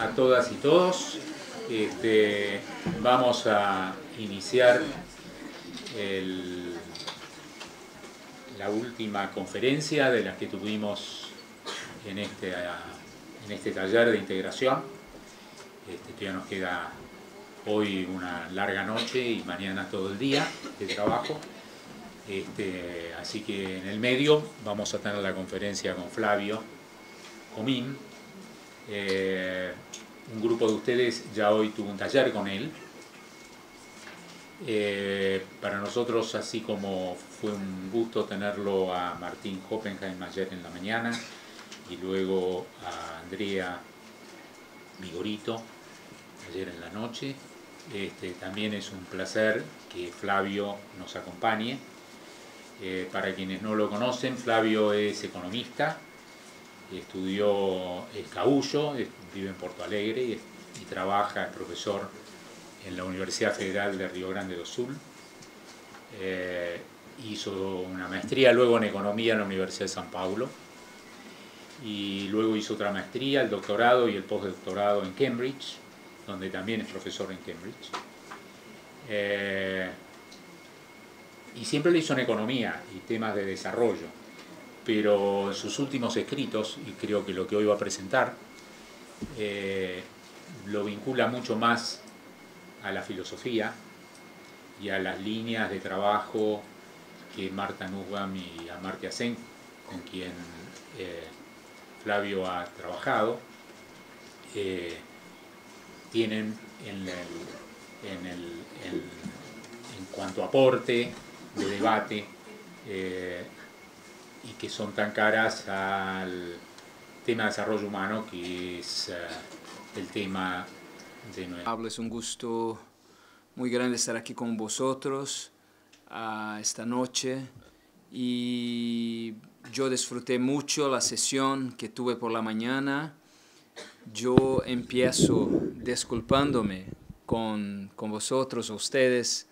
a todas y todos. Este, vamos a iniciar la última conferencia de las que tuvimos en este, en este taller de integración. Este, nos queda hoy una larga noche y mañana todo el día de trabajo. Este, así que en el medio vamos a tener la conferencia con Flavio Comín, eh, un grupo de ustedes ya hoy tuvo un taller con él. Eh, para nosotros, así como fue un gusto tenerlo a Martín Hoppenheim ayer en la mañana y luego a Andrea Vigorito ayer en la noche, este, también es un placer que Flavio nos acompañe. Eh, para quienes no lo conocen, Flavio es economista, estudió el eh, Caullo, vive en Porto Alegre y, trabaja, es profesor en la Universidad Federal de Río Grande do Sul. Eh, hizo una maestría luego en Economía en la Universidad de San Paulo y luego hizo otra maestría, el doctorado y el postdoctorado en Cambridge, donde también es profesor en Cambridge. Eh, y siempre lo hizo en economía y temas de desarrollo pero en sus últimos escritos, y creo que lo que hoy va a presentar, eh, lo vincula mucho más a la filosofía y a las líneas de trabajo que Marta Nussbaum y Amartya Sen, con quien eh, Flavio ha trabajado, eh, tienen en, cuanto aporte de debate y que son tan caras al tema de desarrollo humano que es eh, el tema de nuevo. Pablo, es un gusto muy grande estar aquí con vosotros ah, esta noche y yo disfruté mucho la sesión que tuve por la mañana. Yo empiezo disculpándome con, con vosotros, ustedes,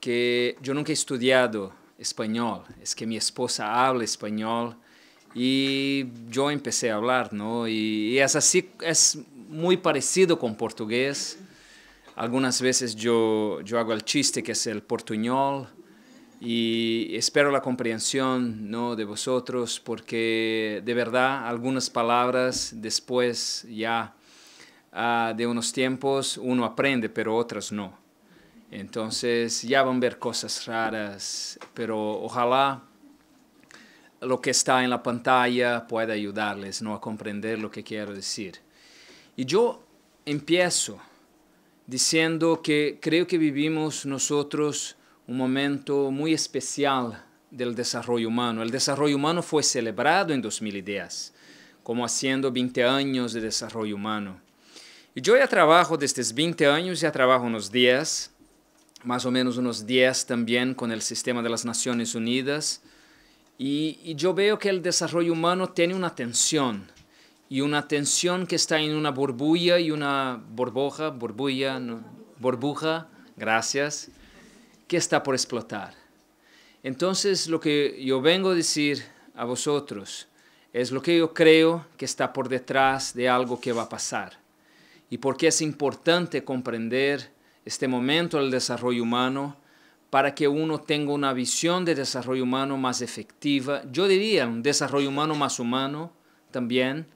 que yo nunca he estudiado español, es que mi esposa habla español y yo empecé a hablar, ¿no? Y, es así, es muy parecido con portugués. Algunas veces yo, yo hago el chiste que es el portuñol y espero la comprensión ¿no? de vosotros porque de verdad algunas palabras después ya ah, de unos tiempos uno aprende, pero otras no. Entonces ya van a ver cosas raras, pero ojalá lo que está en la pantalla pueda ayudarles ¿no? a comprender lo que quiero decir. Y yo empiezo diciendo que creo que vivimos nosotros un momento muy especial del desarrollo humano. El desarrollo humano fue celebrado en 2010, como haciendo 20 años de desarrollo humano. Y yo ya trabajo desde 20 años, ya trabajo unos días más o menos unos 10 también con el sistema de las Naciones Unidas. Y, yo veo que el desarrollo humano tiene una tensión, y una tensión que está en una burbuja y una burbuja, burbuja, gracias, que está por explotar. Entonces lo que yo vengo a decir a vosotros es lo que yo creo que está por detrás de algo que va a pasar y porque es importante comprender este momento del desarrollo humano para que uno tenga una visión de desarrollo humano más efectiva. Yo diría un desarrollo humano más humano también,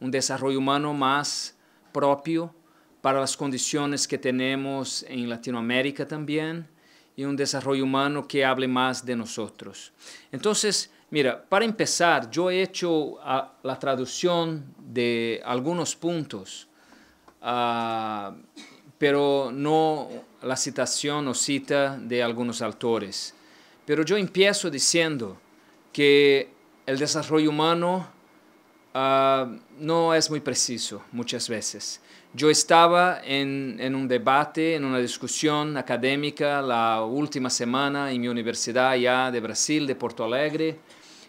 un desarrollo humano más propio para las condiciones que tenemos en Latinoamérica también y un desarrollo humano que hable más de nosotros. Entonces, mira, para empezar, yo he hecho ah, la traducción de algunos puntos. a ah, pero no la citación o cita de algunos autores. Pero yo empiezo diciendo que el desarrollo humano ah, no es muy preciso muchas veces. Yo estaba en, en, un debate, en una discusión académica la última semana en mi universidad ya de Brasil, de Porto Alegre,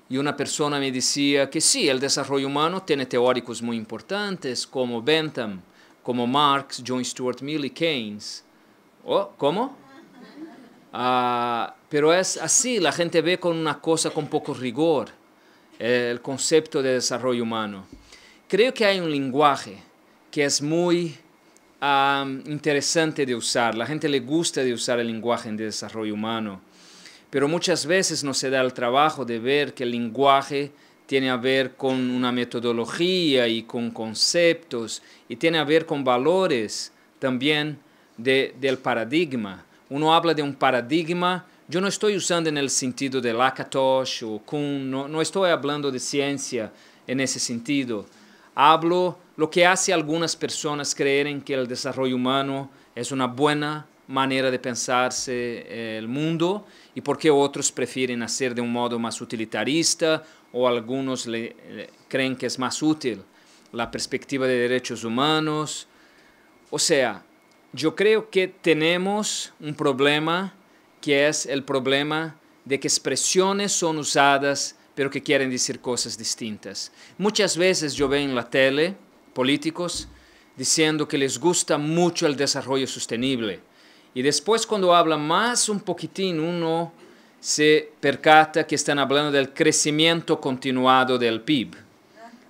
y una persona me decía que sí, el desarrollo humano tiene teóricos muy importantes como Bentham, como Marx, John Stuart Mill y Keynes. Oh, ¿Cómo? Ah, pero es así, la gente ve con una cosa con poco rigor el concepto de desarrollo humano. Creo que hay un lenguaje que es muy interesante de usar. La gente le gusta de usar el lenguaje de desarrollo humano, pero muchas veces no se da el trabajo de ver que el lenguaje tiene a ver con una metodología y con conceptos y tiene a ver con valores también de, del paradigma. Uno habla de un paradigma, yo no estoy usando en el sentido de Lakatos o Kuhn, no, estoy hablando de ciencia en ese sentido. Hablo lo que hace algunas personas creer en que el desarrollo humano es una buena manera de pensarse eh, el mundo y porque otros prefieren hacer de un modo más utilitarista o algunos le, creen que es más útil la perspectiva de derechos humanos. O sea, yo creo que tenemos un problema que es el problema de que expresiones son usadas pero que quieren decir cosas distintas. Muchas veces yo veo en la tele políticos diciendo que les gusta mucho el desarrollo sostenible y después cuando hablan más un poquitín uno se percata que están hablando del crecimiento continuado del PIB,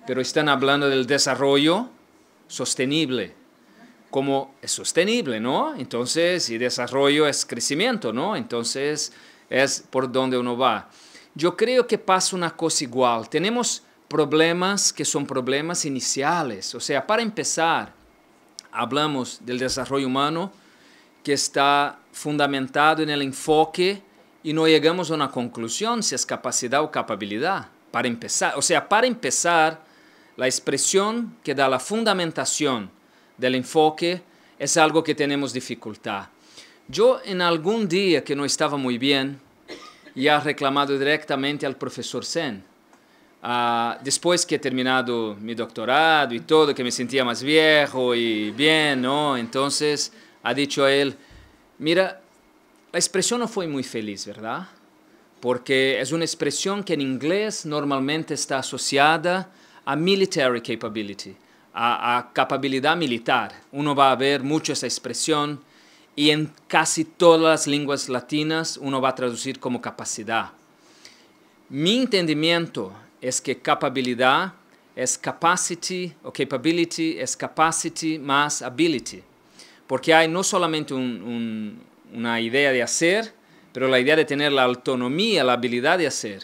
pero están hablando del desarrollo sostenible. Como es sostenible, ¿no? Entonces, y desarrollo es crecimiento, ¿no? Entonces, es por donde uno va. Yo creo que pasa una cosa igual. Tenemos problemas que son problemas iniciales. O sea, para empezar, hablamos del desarrollo humano que está fundamentado en el enfoque y no llegamos a una conclusión si es capacidad o capacidad. Para empezar, o sea, para empezar, la expresión que da la fundamentación del enfoque es algo que tenemos dificultad. Yo en algún día que no estaba muy bien, ya reclamado directamente al profesor Sen, ah, después que he terminado mi doctorado y todo, que me sentía más viejo y bien, ¿no? Entonces ha dicho a él, mira, la expresión no fue muy feliz, ¿verdad? Porque es una expresión que en inglés normalmente está asociada a military capability, a, capacidad militar. Uno va a ver mucho esa expresión y en casi todas las lenguas latinas uno va a traducir como capacidad. Mi entendimiento es que capacidad es capacity o capability es capacity más ability, porque hay no solamente un una idea de hacer, pero la idea de tener la autonomía, la habilidad de hacer.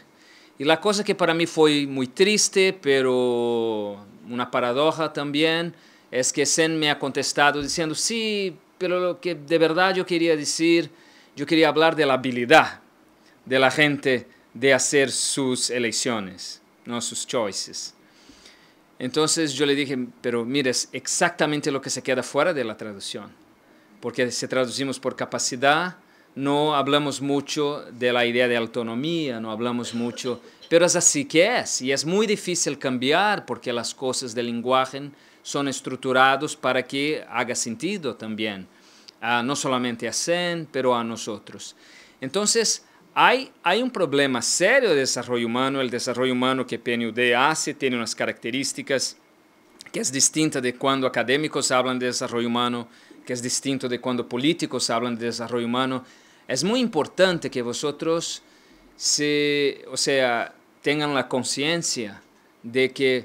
Y la cosa que para mí fue muy triste, pero una paradoja también, es que Sen me ha contestado diciendo, sí, pero lo que de verdad yo quería decir, yo quería hablar de la habilidad de la gente de hacer sus elecciones, no sus choices. Entonces yo le dije, pero mire, es exactamente lo que se queda fuera de la traducción porque si traducimos por capacidad, no hablamos mucho de la idea de autonomía, no hablamos mucho, pero es así que es, y es muy difícil cambiar porque las cosas del lenguaje son estructurados para que haga sentido también, no solamente a Zen, pero a nosotros. Entonces, hay, hay un problema serio de desarrollo humano, el desarrollo humano que PNUD hace tiene unas características que es distinta de cuando académicos hablan de desarrollo humano, que é distinto de quando políticos falam de desenvolvimento humano, é muito importante que vocês se, ou seja, tenham a consciência de que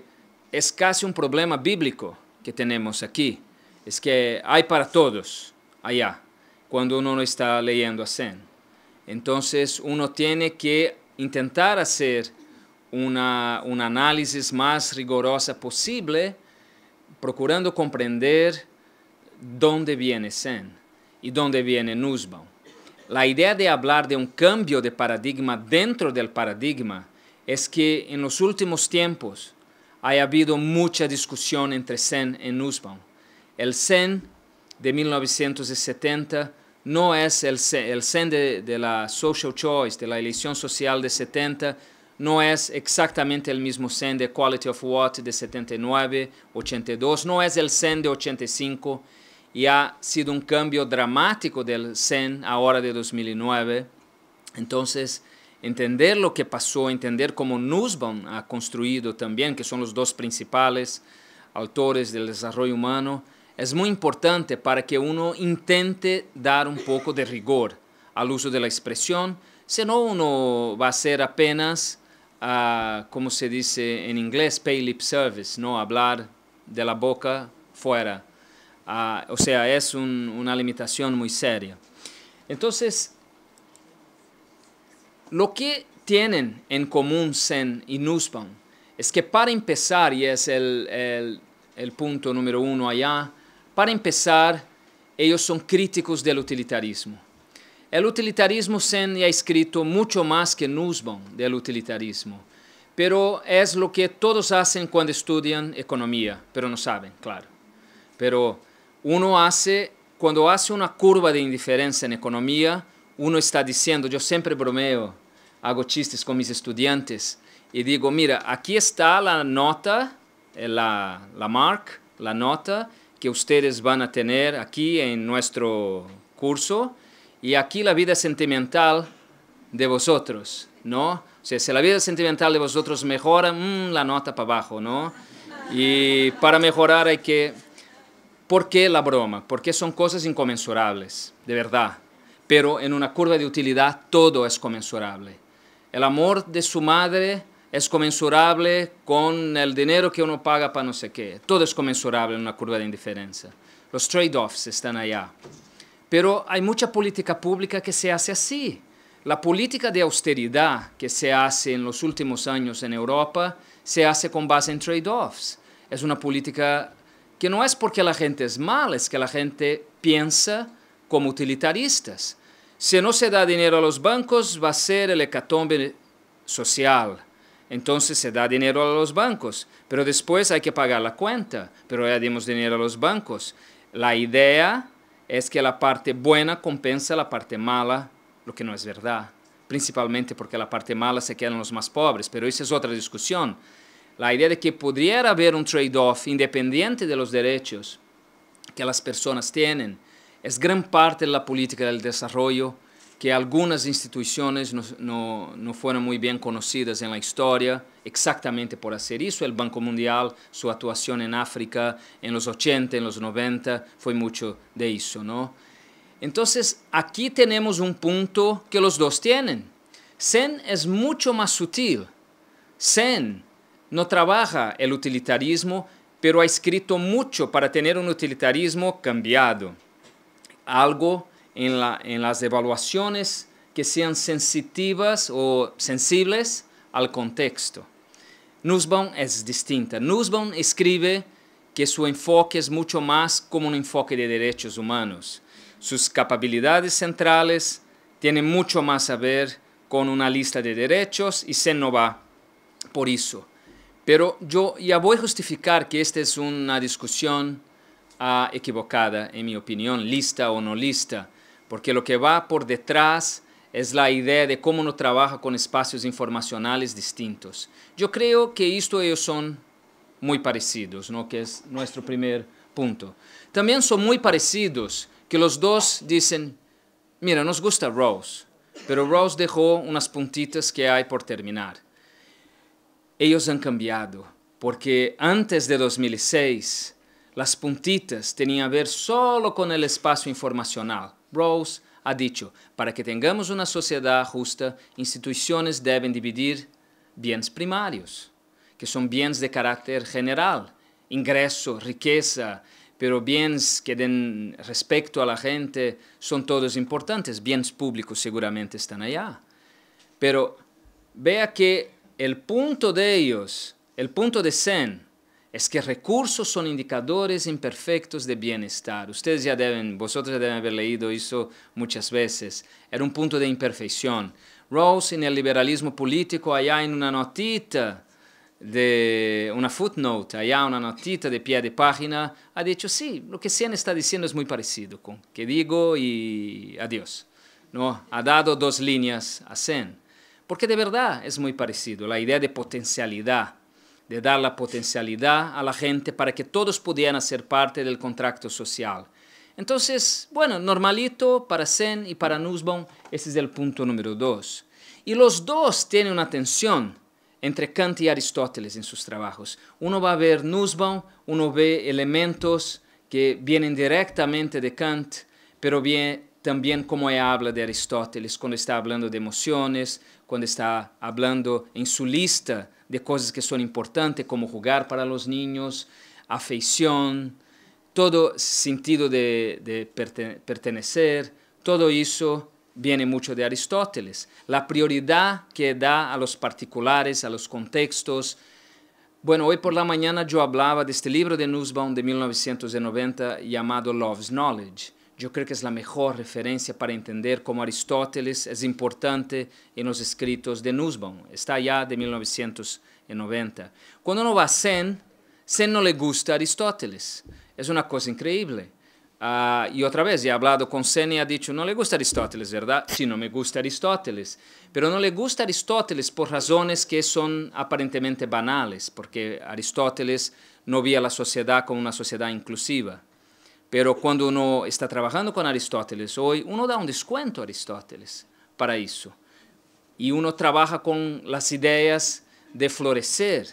é quase um problema bíblico que temos aqui, é que há para todos allá, quando uno não está leyendo a Zen. Então, uno tem que tentar fazer um uma análise mais rigorosa possível, procurando compreender dónde viene Sen y dónde viene Nussbaum. La idea de hablar de un cambio de paradigma dentro del paradigma es que en los últimos tiempos ha habido mucha discusión entre Sen y Nussbaum. El Sen de 1970 no es el Sen, de, la social choice, de la elección social de 70, no es exactamente el mismo Sen de Quality of What de 79, 82, no es el Sen de 85, y ha sido un cambio dramático del Zen ahora de 2009. Entonces, entender lo que pasó, entender cómo Nussbaum ha construido también, que son los dos principales autores del desarrollo humano, es muy importante para que uno intente dar un poco de rigor al uso de la expresión, si no uno va a ser apenas, ah, como se dice en inglés, pay lip service, ¿no? hablar de la boca fuera. Ah, o sea, es una limitación muy seria. Entonces, lo que tienen en común Zen y Nussbaum es que para empezar, y es el, el, punto número uno allá, para empezar, ellos son críticos del utilitarismo. El utilitarismo Zen ha escrito mucho más que Nussbaum del utilitarismo, pero es lo que todos hacen cuando estudian economía, pero no saben, claro. Pero uno hace, cuando hace una curva de indiferencia en economía, uno está diciendo, yo siempre bromeo, hago chistes con mis estudiantes y digo, mira, aquí está la nota, eh, la, la mark, la nota que ustedes van a tener aquí en nuestro curso y aquí la vida sentimental de vosotros, ¿no? O sea, si la vida sentimental de vosotros mejora, mm, la nota para abajo, ¿no? Y para mejorar hay que ¿Por qué la broma? Porque son cosas inconmensurables, de verdad. Pero en una curva de utilidad todo es comensurable. El amor de su madre es comensurable con el dinero que uno paga para no sé qué. Todo es comensurable en una curva de indiferencia. Los trade-offs están allá. Pero hay mucha política pública que se hace así. La política de austeridad que se hace en los últimos años en Europa se hace con base en trade-offs. Es una política que no es porque la gente es mala, es que la gente piensa como utilitaristas. Si no se da dinero a los bancos, va a ser el hecatombe social. Entonces se da dinero a los bancos, pero después hay que pagar la cuenta, pero ya dimos dinero a los bancos. La idea es que la parte buena compensa la parte mala, lo que no es verdad, principalmente porque la parte mala se quedan los más pobres, pero esa es otra discusión la idea de que pudiera haber un trade-off independiente de los derechos que las personas tienen, es gran parte de la política del desarrollo que algunas instituciones no, fueron muy bien conocidas en la historia, exactamente por hacer eso. El Banco Mundial, su actuación en África en los 80, en los 90, fue mucho de eso, ¿no? Entonces, aquí tenemos un punto que los dos tienen. Sen es mucho más sutil. Sen no trabaja el utilitarismo, pero ha escrito mucho para tener un utilitarismo cambiado. Algo en, las evaluaciones que sean sensitivas o sensibles al contexto. Nussbaum es distinta. Nussbaum escribe que su enfoque es mucho más como un enfoque de derechos humanos. Sus capacidades centrales tienen mucho más a ver con una lista de derechos y se no va por eso. Pero yo ya voy a justificar que esta es una discusión ah, equivocada, en mi opinión, lista o no lista, porque lo que va por detrás es la idea de cómo uno trabaja con espacios informacionales distintos. Yo creo que esto ellos son muy parecidos, ¿no? que es nuestro primer punto. También son muy parecidos que los dos dicen, mira, nos gusta Rawls, pero Rawls dejó unas puntitas que hay por terminar ellos han cambiado, porque antes de 2006 las puntitas tenían que ver solo con el espacio informacional. Rose ha dicho, para que tengamos una sociedad justa, instituciones deben dividir bienes primarios, que son bienes de carácter general, ingreso, riqueza, pero bienes que den respecto a la gente son todos importantes, bienes públicos seguramente están allá. Pero vea que el punto de ellos, el punto de Sen, es que recursos son indicadores imperfectos de bienestar. Ustedes ya deben, vosotros ya deben haber leído eso muchas veces. Era un punto de imperfección. Rawls en el liberalismo político, allá en una notita, de una footnote, allá una notita de pie de página, ha dicho, sí, lo que Sen está diciendo es muy parecido con que digo y adiós. ¿No? Ha dado dos líneas a Sen. Porque de verdad es muy parecido, la idea de potencialidad, de dar la potencialidad a la gente para que todos pudieran ser parte del contrato social. Entonces, bueno, normalito para Sen y para Nussbaum, ese es el punto número dos. Y los dos tienen una tensión entre Kant y Aristóteles en sus trabajos. Uno va a ver Nussbaum, uno ve elementos que vienen directamente de Kant, pero bien, también como él habla de Aristóteles cuando está hablando de emociones, cuando está hablando en su lista de cosas que son importantes, como jugar para los niños, afeición, todo sentido de, de pertenecer, todo eso viene mucho de Aristóteles. La prioridad que da a los particulares, a los contextos. Bueno, hoy por la mañana yo hablaba de este libro de Nussbaum de 1990 llamado Love's Knowledge yo creo que es la mejor referencia para entender cómo Aristóteles es importante en los escritos de Nussbaum. Está allá de 1990. Cuando uno va a Zen, Zen no le gusta a Aristóteles. Es una cosa increíble. Ah, y otra vez, he hablado con Zen y ha dicho, no le gusta Aristóteles, ¿verdad? Sí, no me gusta Aristóteles. Pero no le gusta Aristóteles por razones que son aparentemente banales, porque Aristóteles no veía la sociedad como una sociedad inclusiva. Pero cuando uno está trabajando con Aristóteles hoy, uno da un descuento a Aristóteles para eso. Y uno trabaja con las ideas de florecer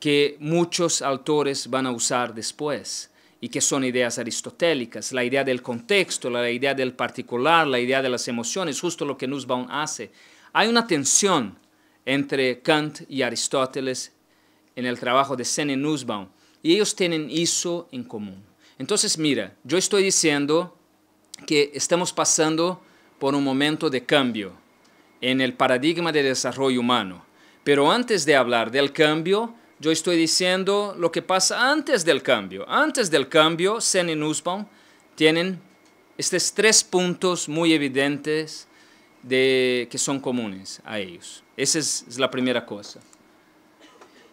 que muchos autores van a usar después y que son ideas aristotélicas, la idea del contexto, la idea del particular, la idea de las emociones, justo lo que Nussbaum hace. Hay una tensión entre Kant y Aristóteles en el trabajo de Sene Nussbaum y ellos tienen eso en común. Entonces, mira, yo estoy diciendo que estamos pasando por un momento de cambio en el paradigma de desarrollo humano. Pero antes de hablar del cambio, yo estoy diciendo lo que pasa antes del cambio. Antes del cambio, Sen y Nussbaum tienen estos tres puntos muy evidentes de, que son comunes a ellos. Esa es la primera cosa.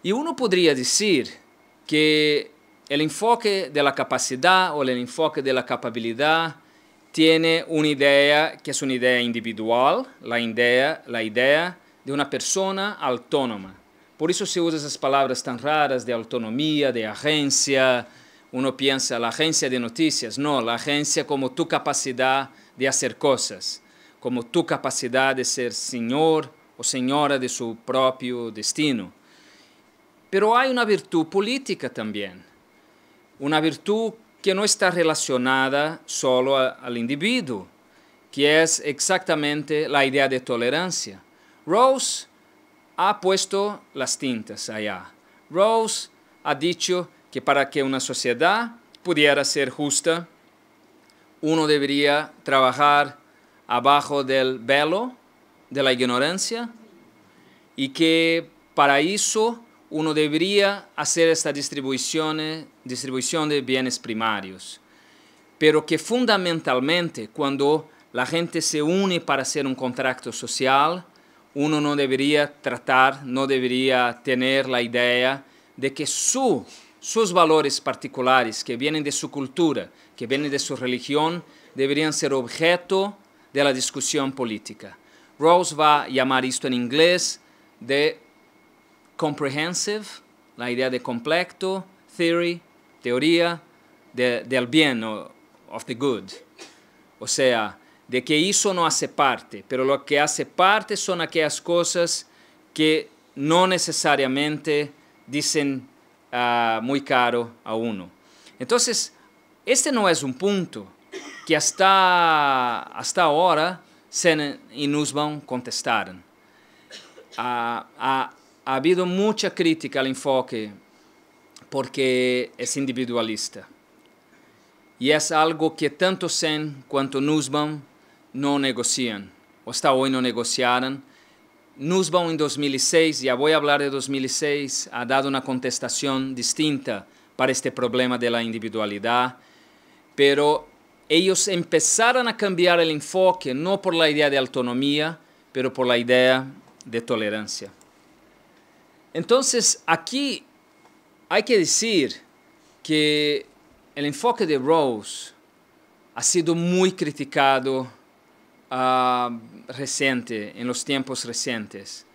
Y uno podría decir que el enfoque de la capacidad o el enfoque de la capacidad tiene una idea que es una idea individual, la idea, la idea de una persona autónoma. Por eso se usan esas palabras tan raras de autonomía, de agencia. Uno piensa la agencia de noticias, no, la agencia como tu capacidad de hacer cosas, como tu capacidad de ser señor o señora de su propio destino. Pero hay una virtud política también una virtud que no está relacionada solo al individuo, que es exactamente la idea de tolerancia. Rose ha puesto las tintas allá. Rose ha dicho que para que una sociedad pudiera ser justa, uno debería trabajar abajo del velo de la ignorancia y que para eso uno debería hacer estas distribuciones distribución de bienes primarios, pero que fundamentalmente cuando la gente se une para hacer un contrato social, uno no debería tratar, no debería tener la idea de que su, sus valores particulares que vienen de su cultura, que vienen de su religión, deberían ser objeto de la discusión política. Rawls va a llamar esto en inglés de comprehensive, la idea de completo, theory, teoría del bien, o, of the good. O sea, de que eso no hace parte, pero lo que hace parte son aquellas cosas que no necesariamente dicen ah, muy caro a uno. Entonces, este no es un punto que hasta, hasta ahora se nos contestaron. Uh, ah, ha habido mucha crítica al enfoque porque es individualista. Y es algo que tanto Sen cuanto Nussbaum no negocian, o hasta hoy no negociaron. Nussbaum en 2006, ya voy a hablar de 2006, ha dado una contestación distinta para este problema de la individualidad, pero ellos empezaron a cambiar el enfoque no por la idea de autonomía, pero por la idea de tolerancia. Entonces, aquí hay que decir que el enfoque de Rose ha sido muy criticado ah, reciente, en los tiempos recientes.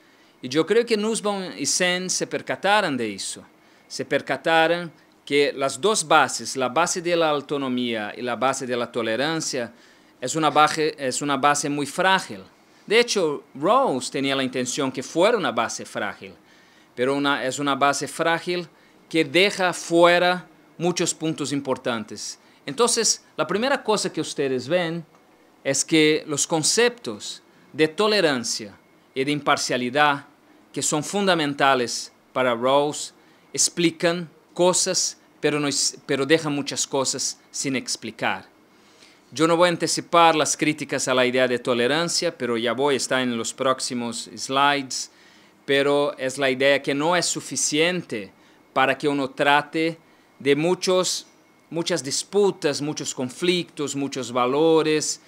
Y yo creo que Nussbaum y Sen se percataron de eso. Se percataron que las dos bases, la base de la autonomía y la base de la tolerancia, es una base, muy frágil. De hecho, Rawls tenía la intención que fuera una base frágil, pero es una base frágil que deja fuera muchos puntos importantes. Entonces, la primera cosa que ustedes ven es que los conceptos de tolerancia y de imparcialidad, que son fundamentales para Rawls, explican cosas, pero, no, pero dejan muchas cosas sin explicar. Yo no voy a anticipar las críticas a la idea de tolerancia, pero ya voy, a estar en los próximos slides, pero es la idea que no es suficiente para que uno trate de muchos, muchas disputas, muchos conflictos, muchos valores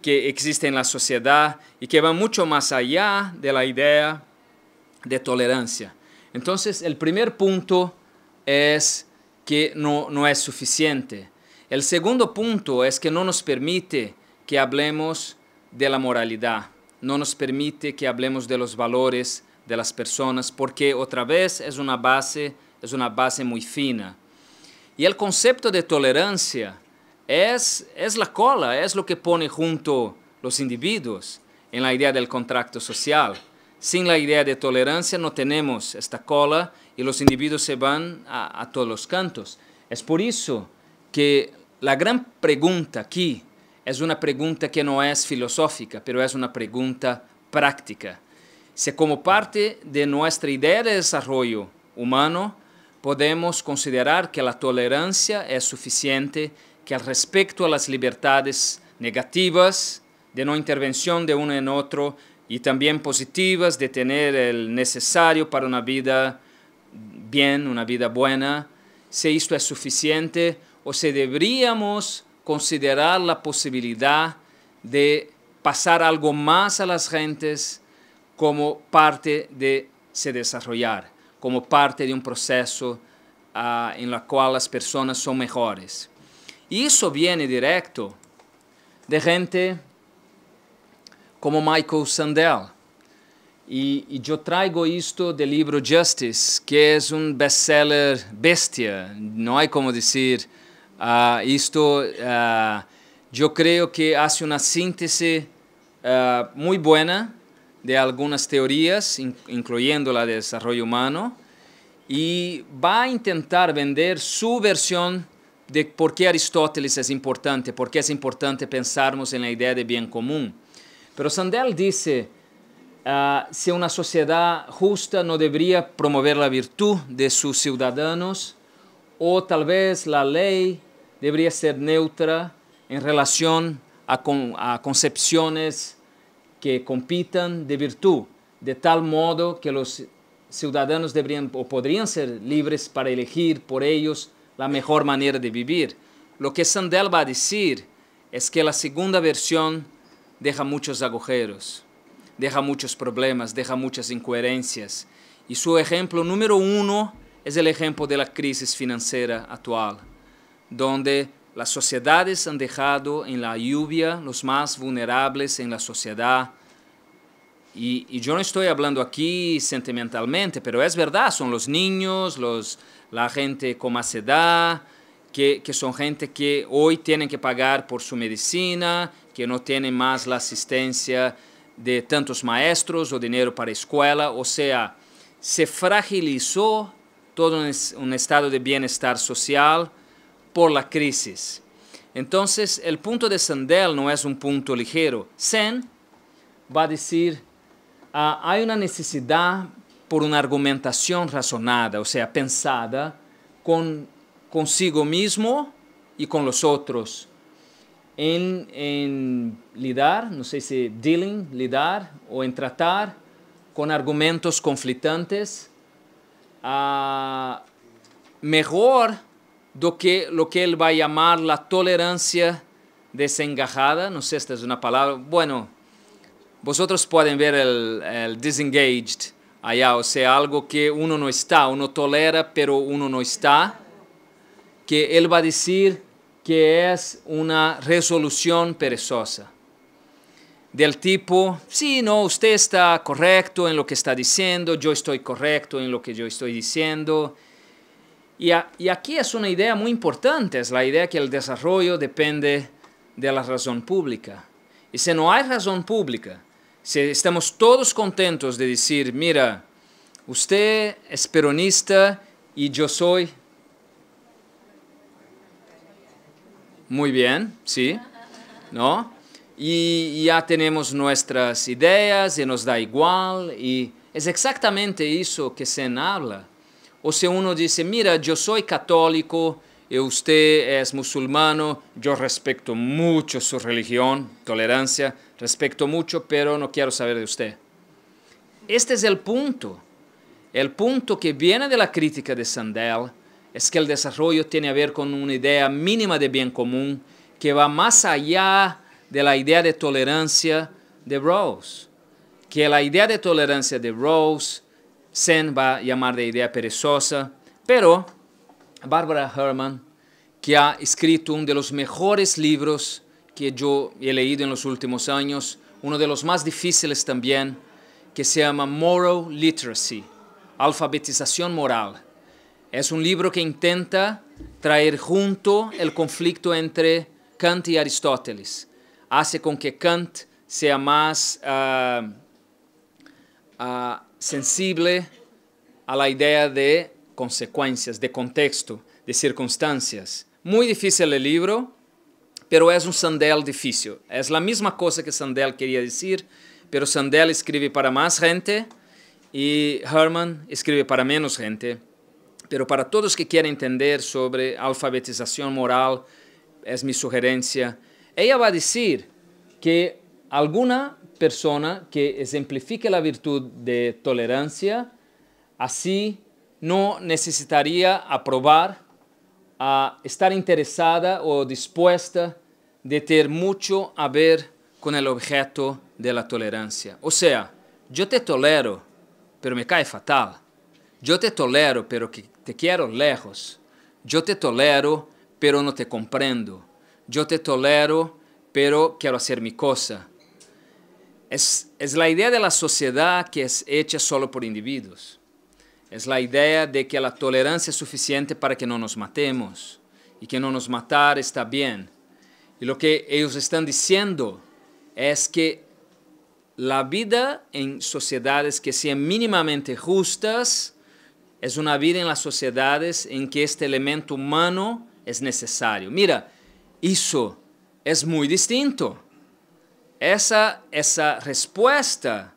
que existen en la sociedad y que van mucho más allá de la idea de tolerancia. Entonces, el primer punto es que no, no es suficiente. El segundo punto es que no nos permite que hablemos de la moralidad, no nos permite que hablemos de los valores de las personas, porque otra vez es una base es una base muy fina. Y el concepto de tolerancia es, la cola, es lo que pone junto los individuos en la idea del contrato social. Sin la idea de tolerancia no tenemos esta cola y los individuos se van a, a todos los cantos. Es por eso que la gran pregunta aquí es una pregunta que no es filosófica, pero es una pregunta práctica. Si como parte de nuestra idea de desarrollo humano podemos considerar que la tolerancia es suficiente, que al respecto a las libertades negativas, de no intervención de uno en otro y también positivas, de tener el necesario para una vida bien, una vida buena, si esto es suficiente o si deberíamos considerar la posibilidad de pasar algo más a las gentes como parte de se desarrollar. como parte de um processo ah, em qual as pessoas são melhores. E isso vem direto de gente como Michael Sandel. E, e eu trago isto do livro Justice, que é um best-seller bestia. Não há como dizer ah, isto. eu ah, creio que faz uma síntese ah, muito boa de algunas teorías, incluyendo la de desarrollo humano, y va a intentar vender su versión de por qué Aristóteles es importante, por qué es importante pensarnos en la idea de bien común. Pero Sandel dice, ah, si una sociedad justa no debería promover la virtud de sus ciudadanos, o tal vez la ley debería ser neutra en relación a concepciones que compitan de virtud, de tal modo que los ciudadanos deberían o podrían ser libres para elegir por ellos la mejor manera de vivir. Lo que Sandel va a decir es que la segunda versión deja muchos agujeros, deja muchos problemas, deja muchas incoherencias. Y su ejemplo número uno es el ejemplo de la crisis financiera actual, donde las sociedades han dejado en la lluvia los más vulnerables en la sociedad. Y, yo no estoy hablando aquí sentimentalmente, pero es verdad, son los niños, los, la gente con más edad, que, que son gente que hoy tienen que pagar por su medicina, que no tienen más la asistencia de tantos maestros o dinero para escuela. O sea, se fragilizó todo un estado de bienestar social por la crisis. Entonces, el punto de Sandel no es un punto ligero. Sen va a decir, ah, hay una necesidad por una argumentación razonada, o sea, pensada con consigo mismo y con los otros. En, lidar, no sé si dealing, lidar, o en tratar con argumentos conflictantes, ah, mejor do que lo que él va a llamar la tolerancia desengajada. No sé, esta es una palabra. Bueno, vosotros pueden ver el, el disengaged allá, o sea, algo que uno no está, uno tolera, pero uno no está. Que él va a decir que es una resolución perezosa. Del tipo, sí, no, usted está correcto en lo que está diciendo, yo estoy correcto en lo que yo estoy diciendo. Y, aquí es una idea muy importante, es la idea que el desarrollo depende de la razón pública. Y si no hay razón pública, si estamos todos contentos de decir, mira, usted es peronista y yo soy... Muy bien, sí, ¿no? Y ya tenemos nuestras ideas y nos da igual y es exactamente eso que se habla. O si uno dice, mira, yo soy católico y usted es musulmano, yo respeto mucho su religión, tolerancia, respeto mucho, pero no quiero saber de usted. Este es el punto. El punto que viene de la crítica de Sandel es que el desarrollo tiene a ver con una idea mínima de bien común que va más allá de la idea de tolerancia de Rawls. Que la idea de tolerancia de Rawls Sen va a llamar de idea perezosa, pero Barbara Herman, que ha escrito uno de los mejores libros que yo he leído en los últimos años, uno de los más difíciles también, que se llama Moral Literacy, Alfabetización Moral. Es un libro que intenta traer junto el conflicto entre Kant y Aristóteles. Hace con que Kant sea más ah, ah, sensible a la idea de consecuencias, de contexto, de circunstancias. Muy difícil el libro, pero es un Sandel difícil. Es la misma cosa que Sandel quería decir, pero Sandel escribe para más gente y Herman escribe para menos gente. Pero para todos que quieran entender sobre alfabetización moral, es mi sugerencia. Ella va a decir que alguna persona que ejemplifique la virtud de tolerancia, así no necesitaría aprobar, a estar interesada o dispuesta de tener mucho a ver con el objeto de la tolerancia. O sea, yo te tolero, pero me cae fatal. Yo te tolero, pero que te quiero lejos. Yo te tolero, pero no te comprendo. Yo te tolero, pero quiero hacer mi cosa. Es, la idea de la sociedad que es hecha solo por individuos. Es la idea de que la tolerancia es suficiente para que no nos matemos y que no nos matar está bien. Y lo que ellos están diciendo es que la vida en sociedades que sean mínimamente justas es una vida en las sociedades en que este elemento humano es necesario. Mira, eso es muy distinto esa, esa respuesta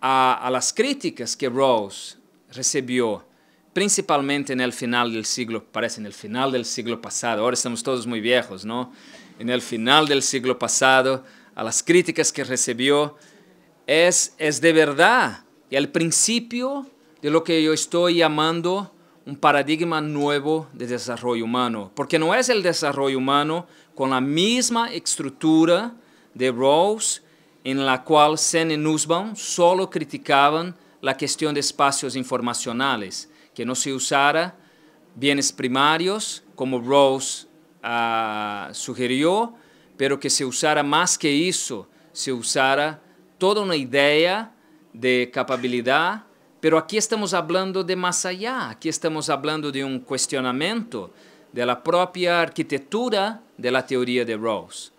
a, las críticas que Rawls recibió, principalmente en el final del siglo, parece en el final del siglo pasado, ahora estamos todos muy viejos, ¿no? En el final del siglo pasado, a las críticas que recibió, es, es de verdad el principio de lo que yo estoy llamando un paradigma nuevo de desarrollo humano, porque no es el desarrollo humano con la misma estructura de Rawls, em la qual Sen e Nussbaum solo criticavam a questão de espaços informacionais, que não se usara bens primários, como Rawls uh, sugirió, pero que se usara mais que isso, se usara toda uma ideia de capacidade. Pero aqui estamos falando de mais allá, aqui estamos falando de um questionamento da própria arquitetura da teoria de Rawls.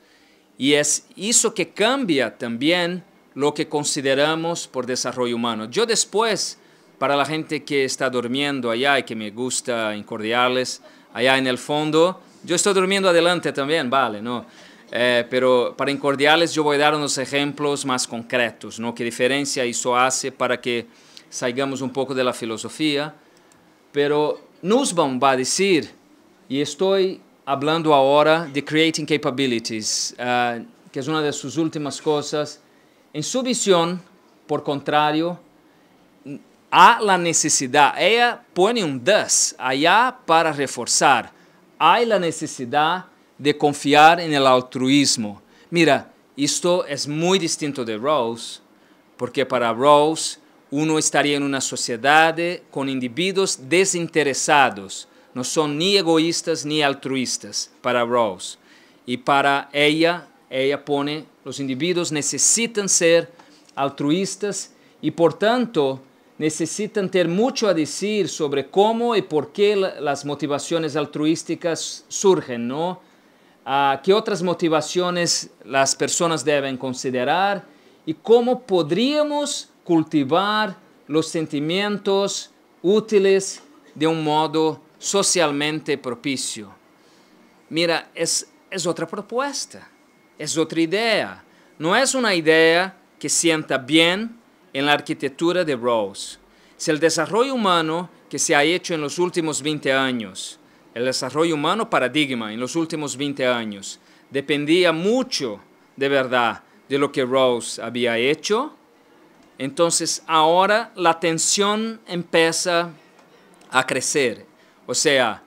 Y es eso que cambia también lo que consideramos por desarrollo humano. Yo después, para la gente que está durmiendo allá y que me gusta incordiarles, allá en el fondo, yo estoy durmiendo adelante también, vale, ¿no? Eh, pero para incordiarles yo voy a dar unos ejemplos más concretos, ¿no? ¿Qué diferencia eso hace para que salgamos un poco de la filosofía? Pero Nussbaum va a decir, y estoy hablando ahora de Creating Capabilities, eh, que es una de sus últimas cosas. En su visión, por contrario, a la necesidad, ella pone un das allá para reforzar. Hay la necesidad de confiar en el altruismo. Mira, esto es muy distinto de Rawls, porque para Rawls uno estaría en una sociedad con individuos desinteresados, no son ni egoístas ni altruistas para Rawls. Y para ella, ella pone, los individuos necesitan ser altruistas y por tanto necesitan tener mucho a decir sobre cómo y por qué las motivaciones altruísticas surgen, ¿no? Ah, ¿Qué otras motivaciones las personas deben considerar? ¿Y cómo podríamos cultivar los sentimientos útiles de un modo socialmente propicio. Mira, es, otra propuesta, es otra idea. No es una idea que sienta bien en la arquitectura de Rose. Si el desarrollo humano que se ha hecho en los últimos 20 años, el desarrollo humano paradigma en los últimos 20 años, dependía mucho de verdad de lo que Rawls había hecho. Entonces ahora la tensión empieza a crecer, o sea,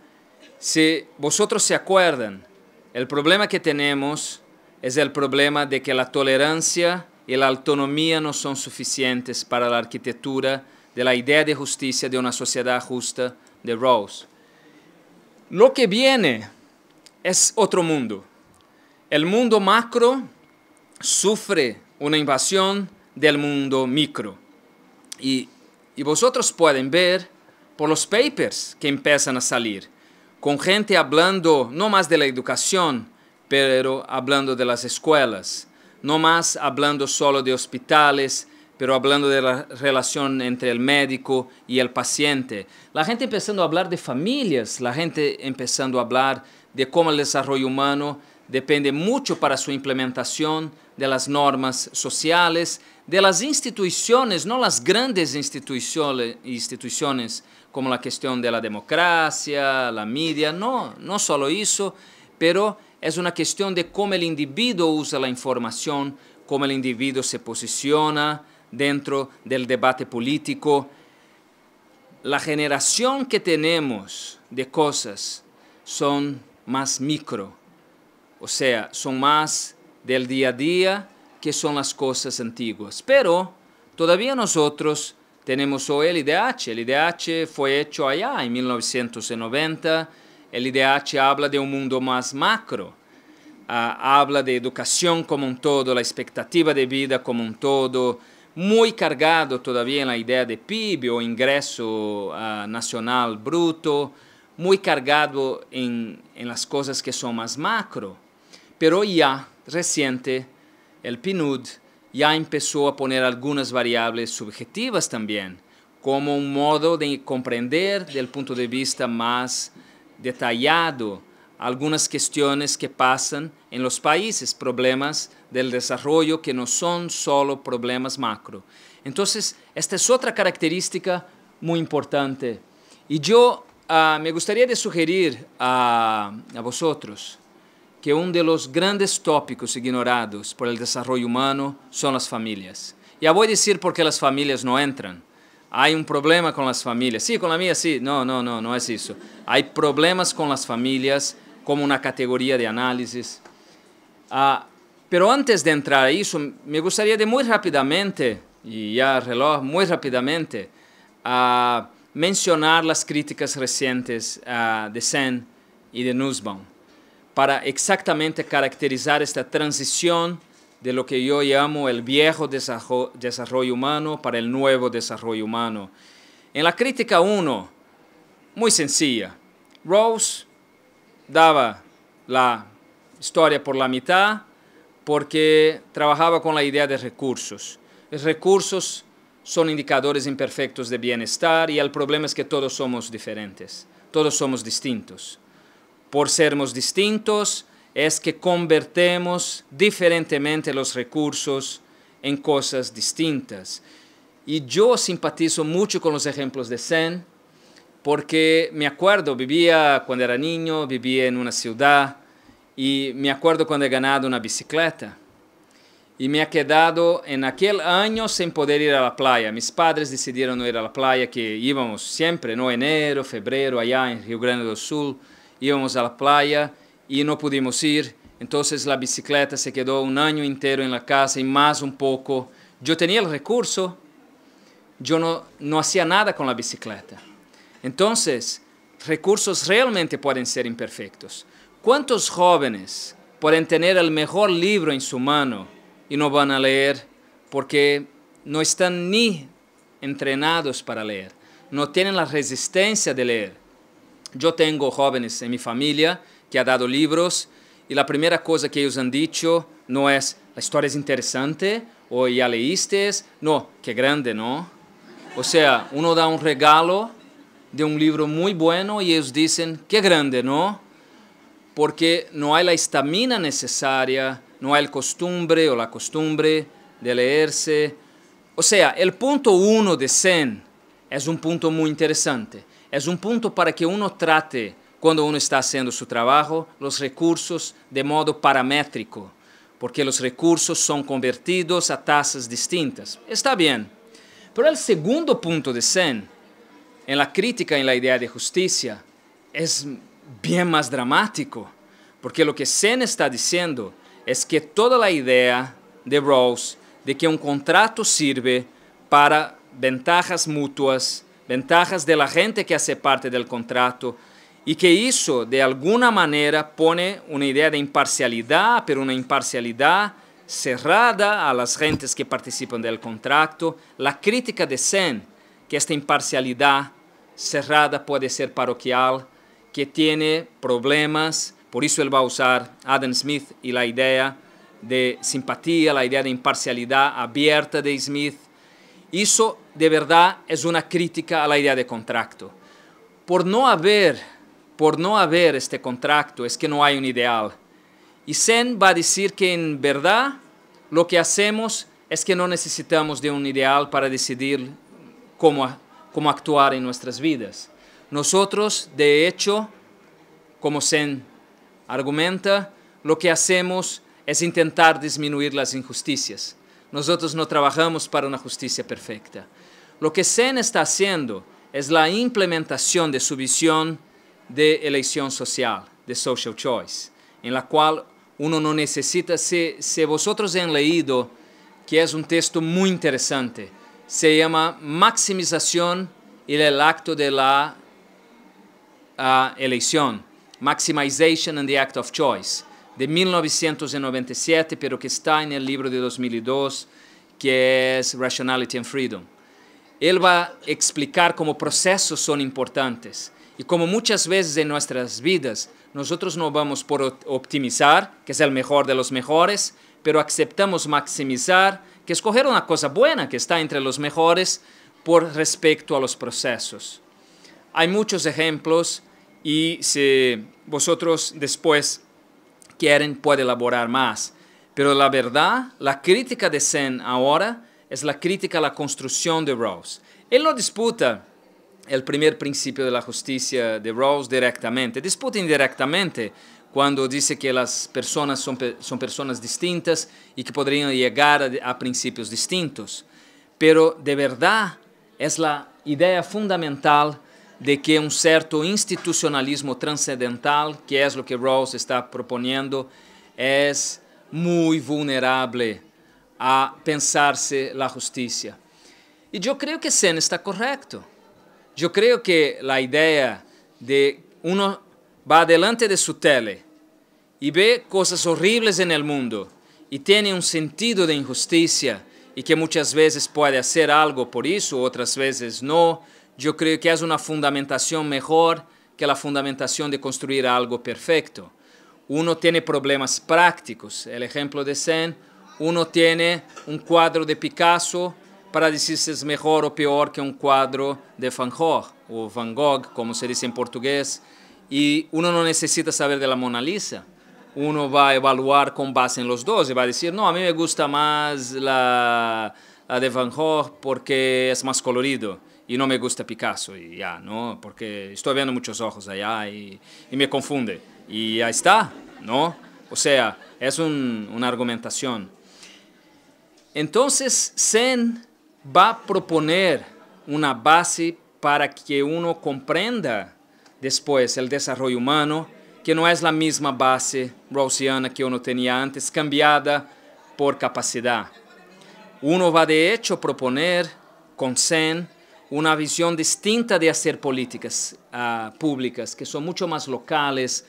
si vosotros se acuerdan, el problema que tenemos es el problema de que la tolerancia y la autonomía no son suficientes para la arquitectura de la idea de justicia de una sociedad justa de Rawls. Lo que viene es otro mundo. El mundo macro sufre una invasión del mundo micro. Y, y vosotros pueden ver por los papers que empiezan a salir, con gente hablando no más de la educación, pero hablando de las escuelas, no más hablando solo de hospitales, pero hablando de la relación entre el médico y el paciente. La gente empezando a hablar de familias, la gente empezando a hablar de cómo el desarrollo humano depende mucho para su implementación de las normas sociales, de las instituciones, no las grandes instituciones, instituciones como la cuestión de la democracia, la media, no, no solo eso, pero es una cuestión de cómo el individuo usa la información, cómo el individuo se posiciona dentro del debate político. La generación que tenemos de cosas son más micro, o sea, son más del día a día que son las cosas antiguas. Pero todavía nosotros tenemos hoy el IDH. El IDH fue hecho allá en 1990. El IDH habla de un mundo más macro. Ah, habla de educación como un todo, la expectativa de vida como un todo, muy cargado todavía en la idea de PIB o ingreso ah, nacional bruto, muy cargado en, en las cosas que son más macro. Pero ya reciente, el PNUD ya empezó a poner algunas variables subjetivas también, como un modo de comprender del punto de vista más detallado algunas cuestiones que pasan en los países, problemas del desarrollo que no son solo problemas macro. Entonces, esta es otra característica muy importante. Y yo ah, me gustaría de sugerir a, a vosotros, que um dos grandes tópicos ignorados por el desarrollo humano são as famílias. E vou dizer por que as famílias não entram. Há um problema com as famílias. Sim, sí, com a minha, sim. Sí. Não, não, não, não é isso. Há problemas com as famílias como uma categoria de análises. Ah, pero antes de entrar a isso, me gostaria de muito rapidamente, e já reloj, muito rapidamente, a ah, mencionar as críticas recentes ah, de Sen e de Nussbaum. para exactamente caracterizar esta transición de lo que yo llamo el viejo desarrollo humano para el nuevo desarrollo humano. En la crítica 1, muy sencilla, Rose daba la historia por la mitad porque trabajaba con la idea de recursos. Los recursos son indicadores imperfectos de bienestar y el problema es que todos somos diferentes, todos somos distintos por sermos distintos, es que convertimos diferentemente los recursos en cosas distintas. Y yo simpatizo mucho con los ejemplos de Zen, porque me acuerdo, vivía cuando era niño, vivía en una ciudad, y me acuerdo cuando he ganado una bicicleta. Y me ha quedado en aquel año sin poder ir a la playa. Mis padres decidieron no ir a la playa, que íbamos siempre, ¿no? Enero, febrero, allá en Río Grande do Sul íbamos a la playa y no pudimos ir. Entonces la bicicleta se quedó un año entero en la casa y más un poco. Yo tenía el recurso, yo no, no hacía nada con la bicicleta. Entonces, recursos realmente pueden ser imperfectos. ¿Cuántos jóvenes pueden tener el mejor libro en su mano y no van a leer porque no están ni entrenados para leer? No tienen la resistencia de leer yo tengo jóvenes en mi familia que ha dado libros y la primera cosa que ellos han dicho no es, la historia es interesante o ya leíste, no, qué grande, ¿no? O sea, uno da un regalo de un libro muy bueno y ellos dicen, qué grande, ¿no? Porque no hay la estamina necesaria, no hay el costumbre o la costumbre de leerse. O sea, el punto uno de Zen es un punto muy interesante. Es un punto para que uno trate, cuando uno está haciendo su trabajo, los recursos de modo paramétrico, porque los recursos son convertidos a tasas distintas. Está bien. Pero el segundo punto de Sen, en la crítica en la idea de justicia, es bien más dramático, porque lo que Sen está diciendo es que toda la idea de Rawls de que un contrato sirve para ventajas mutuas ventajas de la gente que hace parte del contrato y que eso de alguna manera pone una idea de imparcialidad, pero una imparcialidad cerrada a las gentes que participan del contrato. La crítica de Sen, que esta imparcialidad cerrada puede ser parroquial, que tiene problemas, por eso él va a usar Adam Smith y la idea de simpatía, la idea de imparcialidad abierta de Smith, eso de verdad es una crítica a la idea de contrato. Por no haber, este contrato es que no hay un ideal. Y Sen va a decir que en verdad lo que hacemos es que no necesitamos de un ideal para decidir cómo, cómo actuar en nuestras vidas. Nosotros, de hecho, como Sen argumenta, lo que hacemos es intentar disminuir las injusticias. Nosotros no trabajamos para una justicia perfecta. Lo que SEN está haciendo es la implementación de su visión de elección social, de social choice, en la cual uno no necesita, si, vosotros han leído, que es un texto muy interesante, se llama Maximización y el acto de la ah, elección, Maximization and the Act of Choice de 1997, pero que está en el libro de 2002, que es Rationality and Freedom. Él va a explicar cómo procesos son importantes y como muchas veces en nuestras vidas nosotros no vamos por optimizar, que es el mejor de los mejores, pero aceptamos maximizar, que escoger una cosa buena que está entre los mejores por respecto a los procesos. Hay muchos ejemplos y si vosotros después quieren puede elaborar más. Pero la verdad, la crítica de Sen ahora es la crítica a la construcción de Rawls. Él no disputa el primer principio de la justicia de Rawls directamente, disputa indirectamente cuando dice que las personas son, son personas distintas y que podrían llegar a, a principios distintos. Pero de verdad es la idea fundamental de que um certo institucionalismo transcendental que é o que Rawls está proponendo é muito vulnerável a pensar-se a justiça. E eu creio que Sen está correto. Eu creio que a ideia de um vai adiante de sua tele e vê coisas horríveis no mundo e tem um sentido de injustiça e que muitas vezes pode fazer algo por isso, outras vezes não yo creo que es una fundamentación mejor que la fundamentación de construir algo perfecto. Uno tiene problemas prácticos, el ejemplo de Sen, uno tiene un cuadro de Picasso para decir si es mejor o peor que un cuadro de Van Gogh, o Van Gogh, como se dice en portugués, y uno no necesita saber de la Mona Lisa. Uno va a evaluar con base en los dos y va a decir, no, a mí me gusta más la de Van Gogh porque es más colorido y no me gusta Picasso y ya, ¿no? Porque estoy viendo muchos ojos allá y, me confunde. Y ahí está, ¿no? O sea, es un, una argumentación. Entonces, Zen va a proponer una base para que uno comprenda después el desarrollo humano, que no es la misma base rosiana que uno tenía antes, cambiada por capacidad. Uno va de hecho a proponer con Zen una visión distinta de hacer políticas ah, públicas, que son mucho más locales,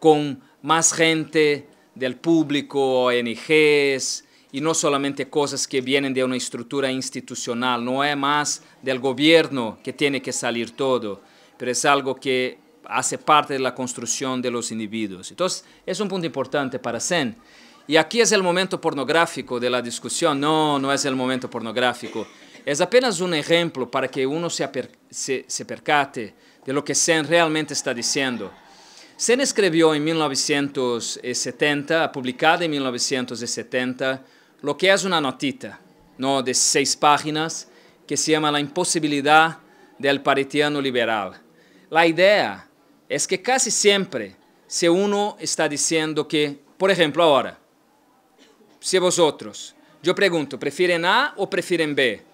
con más gente del público, ONGs, y no solamente cosas que vienen de una estructura institucional, no es más del gobierno que tiene que salir todo, pero es algo que hace parte de la construcción de los individuos. Entonces, es un punto importante para Zen. Y aquí es el momento pornográfico de la discusión. No, no es el momento pornográfico. Es apenas un ejemplo para que uno se, percate de lo que Sen realmente está diciendo. Sen escribió en 1970, publicada en 1970, lo que es una notita, ¿no? de seis páginas, que se llama La imposibilidad del paritiano liberal. La idea es que casi siempre, si uno está diciendo que, por ejemplo, ahora, si vosotros, yo pregunto, ¿prefieren A o prefieren B?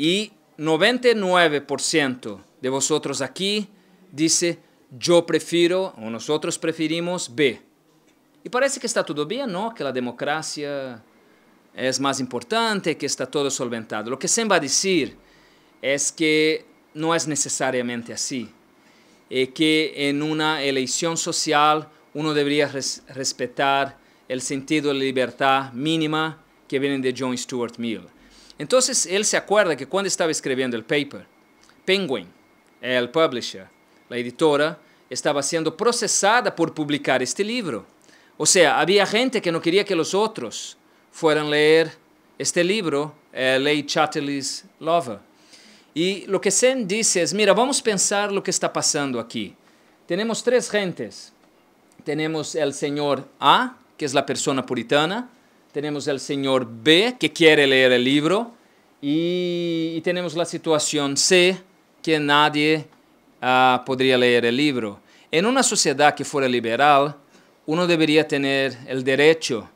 Y 99% de vosotros aquí dice, yo prefiero o nosotros preferimos B. Y parece que está todo bien, ¿no? Que la democracia es más importante, que está todo solventado. Lo que se va a decir es que no es necesariamente así, Y eh, que en una elección social uno debería respetar el sentido de libertad mínima que viene de John Stuart Mill. Então, ele se acorda que quando estava escribiendo o paper, Penguin, o publisher, a editora, estava sendo processada por publicar este livro, ou seja, havia gente que não queria que os outros fueran ler este livro, Lei Chatterley's Lover. E o que Sen disse é: mira, vamos pensar o que está passando aqui. Temos três gentes. Temos o senhor A, que é a pessoa puritana, tenemos el señor B, que quiere leer el libro, y, tenemos la situación C, que nadie ah, podría leer el libro. En una sociedad que fuera liberal, uno debería tener el derecho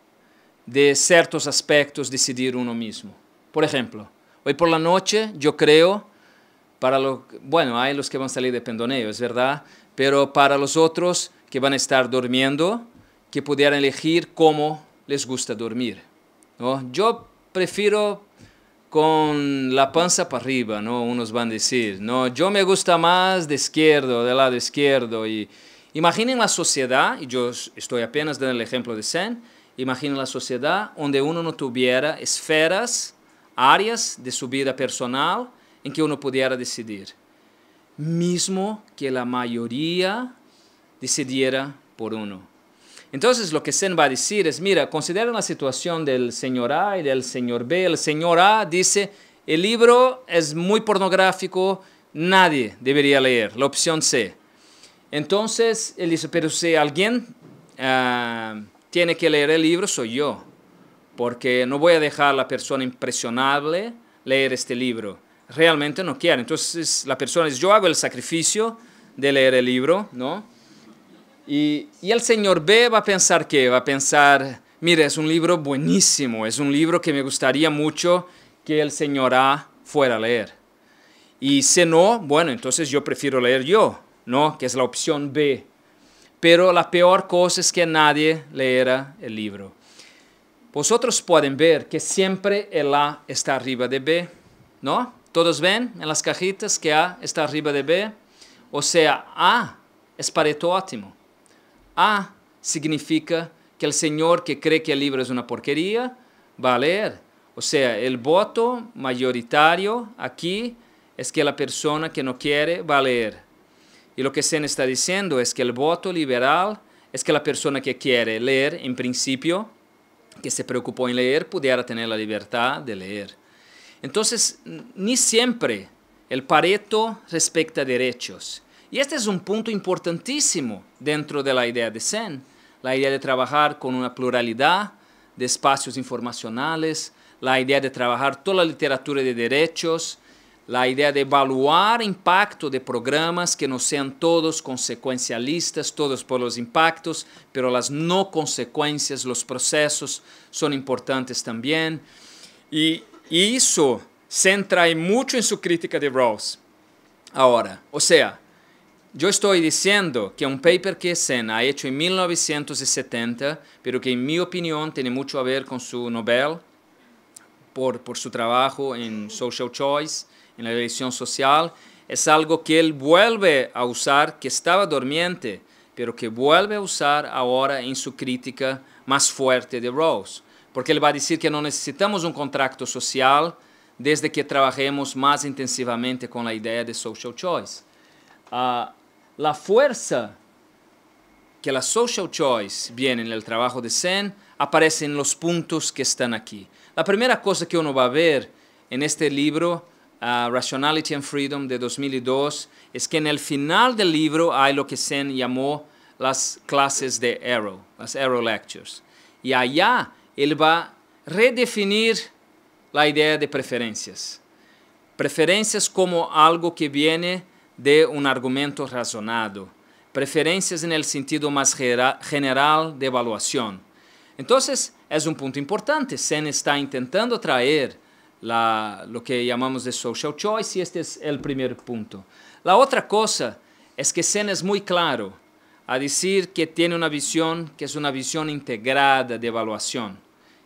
de ciertos aspectos decidir uno mismo. Por ejemplo, hoy por la noche yo creo, para bueno, hay los que van a salir de pendoneo, es verdad, pero para los otros que van a estar durmiendo, que pudieran elegir cómo les gusta dormir. Yo prefiero con la panza para arriba, ¿no? Unos van a decir, ¿no? Yo me gusta más de izquierdo, del lado izquierdo. Y imaginen la sociedad, y yo estoy apenas dando el ejemplo de Zen, imaginen la sociedad donde uno no tuviera esferas, áreas de su vida personal en que uno pudiera decidir. Mismo que la mayoría decidiera por uno. Entonces lo que Zen va a decir es, mira, considera la situación del señor A y del señor B. El señor A dice, el libro es muy pornográfico, nadie debería leer, la opción C. Entonces él dice, pero si alguien eh, tiene que leer el libro, soy yo, porque no voy a dejar a la persona impresionable leer este libro. Realmente no quiere. Entonces la persona dice, yo hago el sacrificio de leer el libro, ¿no? Y, el señor B va a pensar que va a pensar, mire, es un libro buenísimo, es un libro que me gustaría mucho que el señor A fuera a leer. Y si no, bueno, entonces yo prefiero leer yo, ¿no? Que es la opción B. Pero la peor cosa es que nadie leera el libro. Vosotros pueden ver que siempre el A está arriba de B, ¿no? Todos ven en las cajitas que A está arriba de B. O sea, A es pareto ótimo a significa que el señor que cree que el libro es una porquería va a leer. O sea, el voto mayoritario aquí es que la persona que no quiere va a leer. Y lo que Sen está diciendo es que el voto liberal es que la persona que quiere leer, en principio, que se preocupó en leer, pudiera tener la libertad de leer. Entonces, ni siempre el Pareto respecta derechos. Y este es un punto importantísimo dentro de la idea de Sen, la idea de trabajar con una pluralidad de espacios informacionales, la idea de trabajar toda la literatura de derechos, la idea de evaluar impacto de programas que no sean todos consecuencialistas, todos por los impactos, pero las no consecuencias, los procesos son importantes también. Y, eso, eso centra mucho en su crítica de Rawls. Ahora, o sea, yo estoy diciendo que un paper que Sen ha hecho en 1970, pero que en mi opinión tiene mucho a ver con su Nobel, por, por su trabajo en Social Choice, en la elección social, es algo que él vuelve a usar, que estaba dormiente, pero que vuelve a usar ahora en su crítica más fuerte de Rawls, porque él va a decir que no necesitamos un contrato social desde que trabajemos más intensivamente con la idea de social choice. Ah, la fuerza que la social choice viene en el trabajo de Sen aparece en los puntos que están aquí. La primera cosa que uno va a ver en este libro, uh, Rationality and Freedom de 2002, es que en el final del libro hay lo que Sen llamó las clases de Arrow, las Arrow Lectures. Y allá él va a redefinir la idea de preferencias. Preferencias como algo que viene de un argumento razonado, preferencias en el sentido más general de evaluación. Entonces, es un punto importante. Sen está intentando traer lo que llamamos de social choice y este es el primer punto. La otra cosa es que Sen es muy claro a decir que tiene una visión que es una visión integrada de evaluación,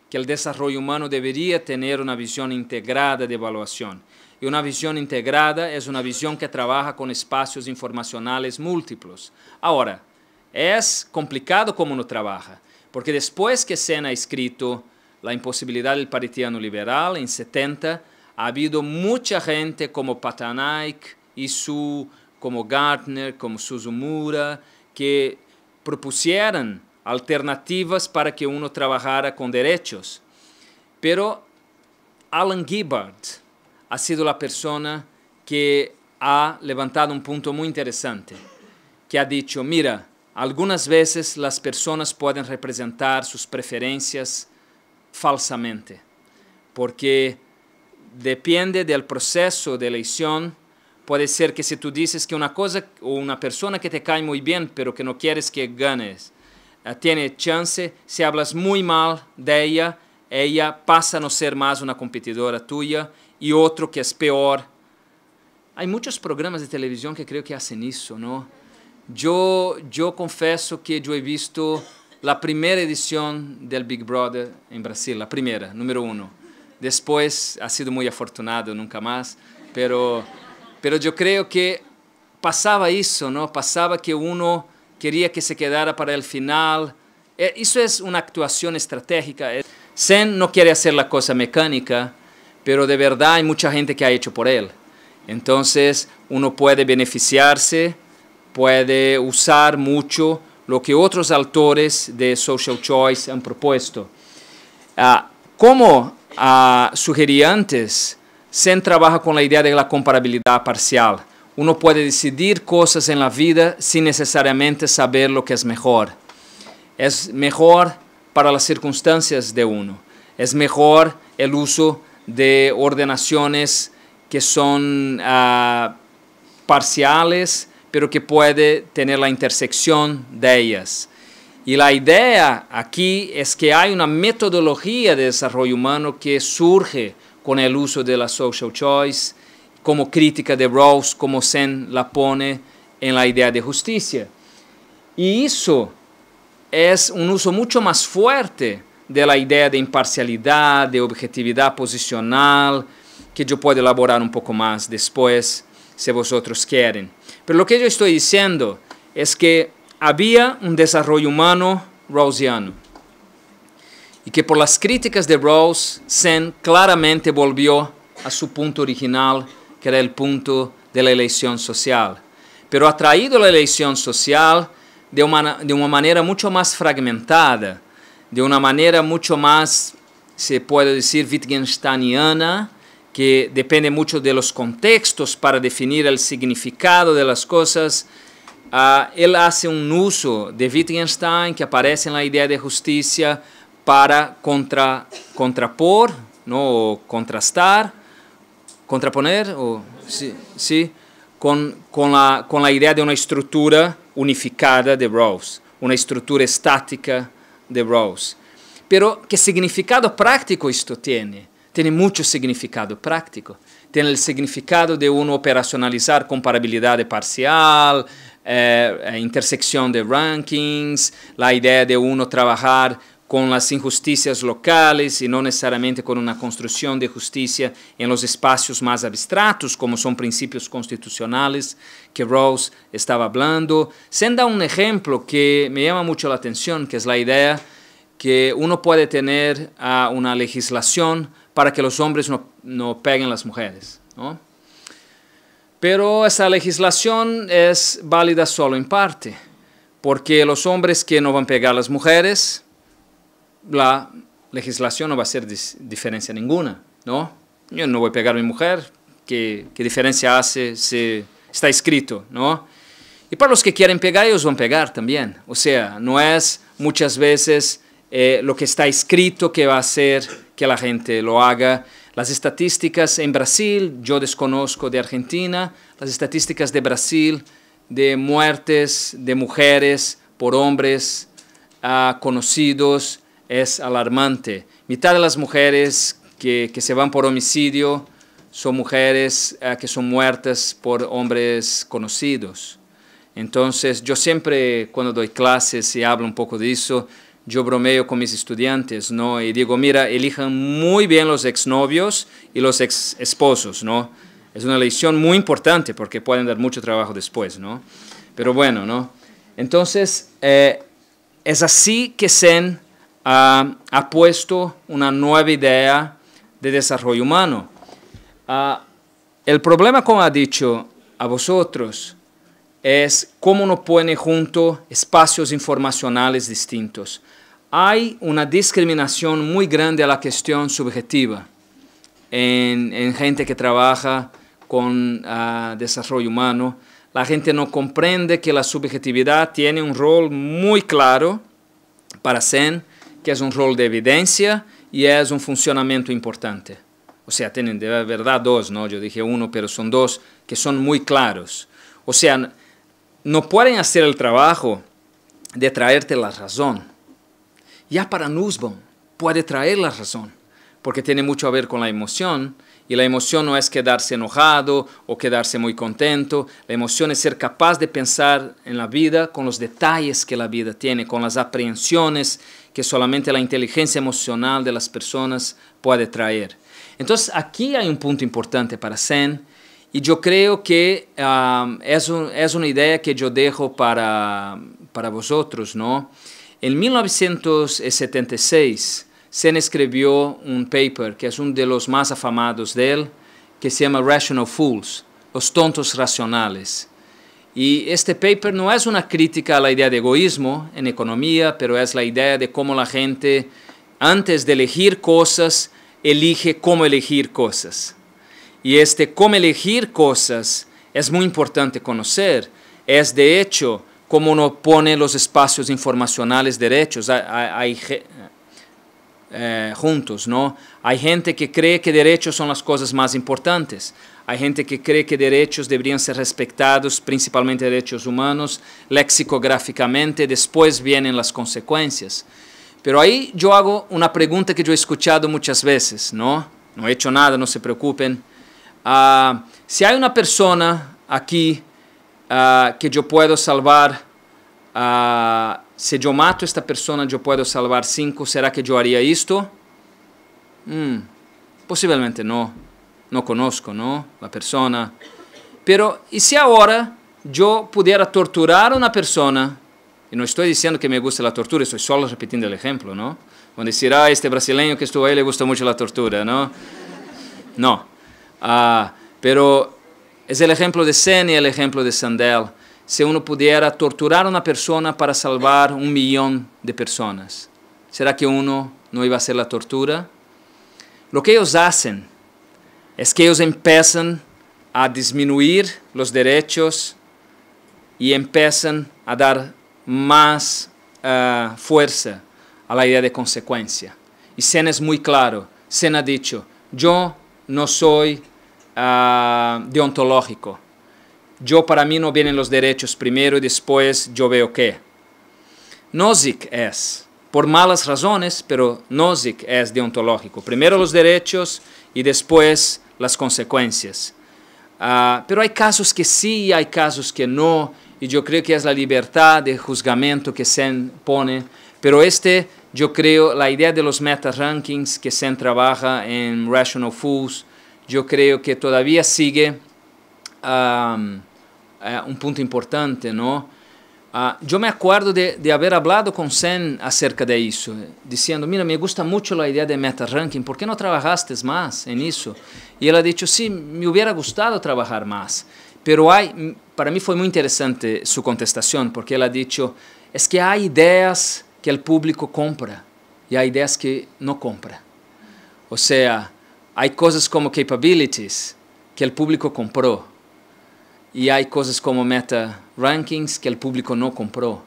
que el desarrollo humano debería tener una visión integrada de evaluación. Y una visión integrada es una visión que trabaja con espacios informacionales múltiplos. Ahora, es complicado cómo uno trabaja, porque después que Sena ha escrito La imposibilidad del paritiano liberal en 70, ha habido mucha gente como Patanaik, su, como Gartner, como Suzumura, que propusieran alternativas para que uno trabajara con derechos. Pero Alan Gibbard, ha sido la persona que ha levantado un punto muy interesante, que ha dicho, mira, algunas veces las personas pueden representar sus preferencias falsamente, porque depende del proceso de elección. Puede ser que si tú dices que una cosa o una persona que te cae muy bien, pero que no quieres que ganes, eh, tiene chance, si hablas muy mal de ella, ella pasa a no ser más una competidora tuya y otro que es peor. Hay muchos programas de televisión que creo que hacen eso, ¿no? Yo, yo confeso que yo he visto la primera edición del Big Brother en Brasil, la primera, número uno. Después ha sido muy afortunado, nunca más, pero, pero yo creo que pasaba eso, ¿no? Pasaba que uno quería que se quedara para el final. Eh, eso es una actuación estratégica. Sen eh, no quiere hacer la cosa mecánica, pero de verdad hay mucha gente que ha hecho por él. Entonces uno puede beneficiarse, puede usar mucho lo que otros autores de Social Choice han propuesto. Ah, como ah, sugerí antes, Sen trabaja con la idea de la comparabilidad parcial. Uno puede decidir cosas en la vida sin necesariamente saber lo que es mejor. Es mejor para las circunstancias de uno. Es mejor el uso de ordenaciones que son ah, parciales, pero que puede tener la intersección de ellas. Y la idea aquí es que hay una metodología de desarrollo humano que surge con el uso de la social choice, como crítica de Rawls, como Sen la pone en la idea de justicia. Y eso es un uso mucho más fuerte de la idea de imparcialidad, de objetividad posicional, que yo puedo elaborar un um poco más después, si vosotros quieren. Pero lo que yo estoy diciendo es que había un um desarrollo humano Rawlsiano y e que por las críticas de Rawls, Sen claramente volvió a su punto original, que era el punto de la elección social, pero ha traído la elección social de una manera mucho más fragmentada de uma maneira muito mais, se pode dizer, wittgensteiniana, que depende muito de los contextos para definir el significado de las cosas. Uh, ele faz um uso de Wittgenstein que aparece na ideia de justiça para contra, contrapor, não, ou contrastar, contraponer, ou, sim, sim, com, com, a, com a ideia de uma estrutura unificada de Rawls, uma estrutura estática de Rawls. Pero, ¿qué significado práctico esto tiene? Tiene mucho significado práctico. Tiene el significado de uno operacionalizar comparabilidad parcial, eh, eh, intersección de rankings, la idea de uno trabajar con las injusticias locales y no necesariamente con una construcción de justicia en los espacios más abstractos, como son principios constitucionales que Rawls estaba hablando. Se da un ejemplo que me llama mucho la atención, que es la idea que uno puede tener a una legislación para que los hombres no, no peguen a las mujeres. ¿no? Pero esa legislación es válida solo en parte, porque los hombres que no van a pegar a las mujeres, la legislación no va a hacer diferencia ninguna, ¿no? Yo no voy a pegar a mi mujer, ¿qué, diferencia hace si está escrito, ¿no? Y para los que quieren pegar, ellos van a pegar también. O sea, no es muchas veces eh, lo que está escrito que va a hacer que la gente lo haga. Las estadísticas en Brasil, yo desconozco de Argentina, las estadísticas de Brasil de muertes de mujeres por hombres ah, conocidos es alarmante. Mitad de las mujeres que, que se van por homicidio son mujeres eh, que son muertas por hombres conocidos. Entonces, yo siempre cuando doy clases y hablo un poco de eso, yo bromeo con mis estudiantes, ¿no? Y digo, mira, elijan muy bien los exnovios y los ex esposos, ¿no? Es una lección muy importante porque pueden dar mucho trabajo después, ¿no? Pero bueno, ¿no? Entonces, eh, es así que Zen ha puesto una nueva idea de desarrollo humano. Ah, el problema, como ha dicho a vosotros, es cómo no pone junto espacios informacionales distintos. Hay una discriminación muy grande a la cuestión subjetiva en, gente que trabaja con ah, desarrollo humano. La gente no comprende que la subjetividad tiene un rol muy claro para ser que es un rol de evidencia y es un funcionamiento importante. O sea, tienen de verdad dos, ¿no? Yo dije uno, pero son dos que son muy claros. O sea, no pueden hacer el trabajo de traerte la razón. Ya para Nussbaum puede traer la razón, porque tiene mucho a ver con la emoción, y la emoción no es quedarse enojado o quedarse muy contento, la emoción es ser capaz de pensar en la vida con los detalles que la vida tiene, con las aprehensiones que solamente la inteligencia emocional de las personas puede traer. Entonces aquí hay un punto importante para Zen y yo creo que um, es, una idea que yo dejo para, para vosotros. ¿no? En 1976 Zen escribió un paper que es uno de los más afamados de él, que se llama Rational Fools, los tontos racionales. Y este paper no es una crítica a la idea de egoísmo en economía, pero es la idea de cómo la gente, antes de elegir cosas, elige cómo elegir cosas. Y este cómo elegir cosas es muy importante conocer. Es de hecho cómo uno pone los espacios informacionales derechos. Eh, juntos, ¿no? Hay gente que cree que derechos son las cosas más importantes. Hay gente que cree que derechos deberían ser respetados, principalmente derechos humanos, lexicográficamente, después vienen las consecuencias. Pero ahí yo hago una pregunta que yo he escuchado muchas veces, ¿no? No he hecho nada, no se preocupen. Ah, si hay una persona aquí ah, que yo puedo salvar, ah, si yo mato a esta persona, yo puedo salvar cinco, ¿será que yo haría esto? Mm, posiblemente no no conozco, ¿no? La persona. Pero, ¿y si ahora yo pudiera torturar a una persona? Y no estoy diciendo que me guste la tortura, estoy solo repitiendo el ejemplo, ¿no? Cuando decir, ah, este brasileño que estuvo ahí le gusta mucho la tortura, ¿no? No. Ah, pero es el ejemplo de Sen y el ejemplo de Sandel. Si uno pudiera torturar a una persona para salvar un millón de personas, ¿será que uno no iba a hacer la tortura? Lo que ellos hacen es que ellos empiezan a disminuir los derechos y empiezan a dar más eh, fuerza a la idea de consecuencia. Y Sen es muy claro. Sen ha dicho, yo no soy eh, deontológico. Yo para mí no vienen los derechos primero y después yo veo qué. Nozick es, por malas razones, pero Nozick es deontológico. Primero los derechos y después las consecuencias. Ah, pero hay casos que sí, hay casos que no, y yo creo que es la libertad de juzgamiento que se pone, pero este, yo creo, la idea de los meta rankings que se trabaja en Rational Fools, yo creo que todavía sigue ah, eh, un punto importante, ¿no? Ah, yo me acuerdo de, haber hablado con Sen acerca de eso, diciendo, mira, me gusta mucho la idea de meta ranking, ¿por qué no trabajaste más en eso? Y él ha dicho, sí, me hubiera gustado trabajar más, pero hay, para mí fue muy interesante su contestación, porque él ha dicho, es que hay ideas que el público compra y hay ideas que no compra. O sea, hay cosas como capabilities que el público compró, y hay cosas como meta rankings que el público no compró.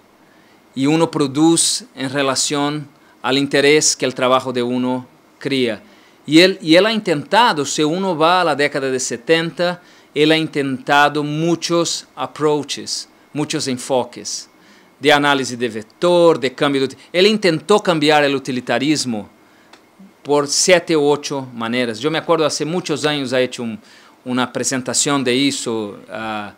Y uno produce en relación al interés que el trabajo de uno cría. Y él, y él ha intentado, si uno va a la década de 70, él ha intentado muchos approaches, muchos enfoques de análisis de vector, de cambio. De, él intentó cambiar el utilitarismo por siete u ocho maneras. Yo me acuerdo hace muchos años ha hecho un, uma apresentação de isso, uh, ah,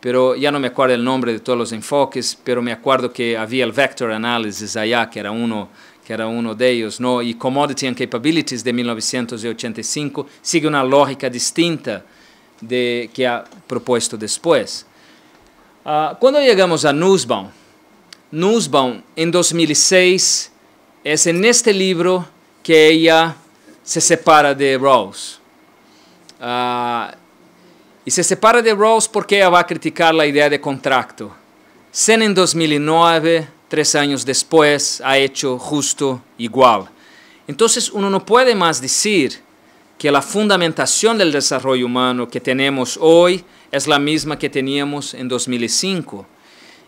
pero já não me acuerdo o nome de todos os enfoques, pero me acordo que havia o Vector Analysis allá, que era um, que era um deles, ¿no? y Commodity and Capabilities de 1985 sigue uma lógica distinta de, que ha propuesto depois. Uh, ah, chegamos a Nussbaum, Nussbaum em 2006 é neste livro que ela se separa de Rawls. Ah, y se separa de Rawls porque ella va a criticar la idea de contrato. Sen en 2009, tres años después, ha hecho justo igual. Entonces uno no puede más decir que la fundamentación del desarrollo humano que tenemos hoy es la misma que teníamos en 2005.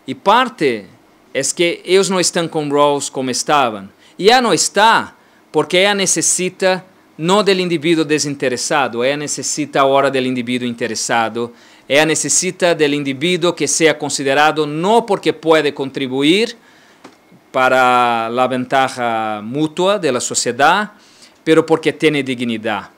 Y parte es que ellos no están con Rawls como estaban. Y Ya no está porque ella necesita no del individuo desinteresado, ella eh, necesita ahora del individuo interesado, ella eh, necesita del individuo que sea considerado no porque puede contribuir para la ventaja mutua de la sociedad, pero porque tiene dignidad.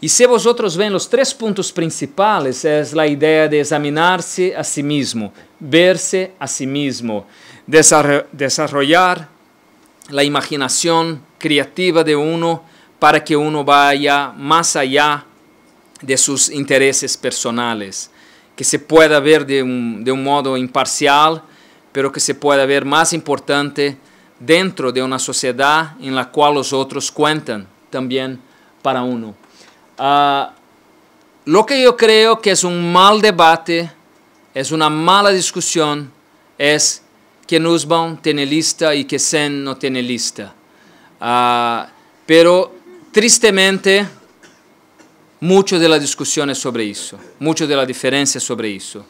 Y si vosotros ven los tres puntos principales, es la idea de examinarse a sí mismo, verse a sí mismo, desarrollar la imaginación creativa de uno, para que uno vaya más allá de sus intereses personales, que se pueda ver de un, modo imparcial, pero que se pueda ver más importante dentro de una sociedad en la cual los otros cuentan también para uno. Ah, lo que yo creo que es un mal debate, es una mala discusión, es que Nussbaum tiene lista y que Sen no tiene lista. Ah, Tristemente, mucho de la discusión es sobre eso, mucho de la diferencia es sobre eso.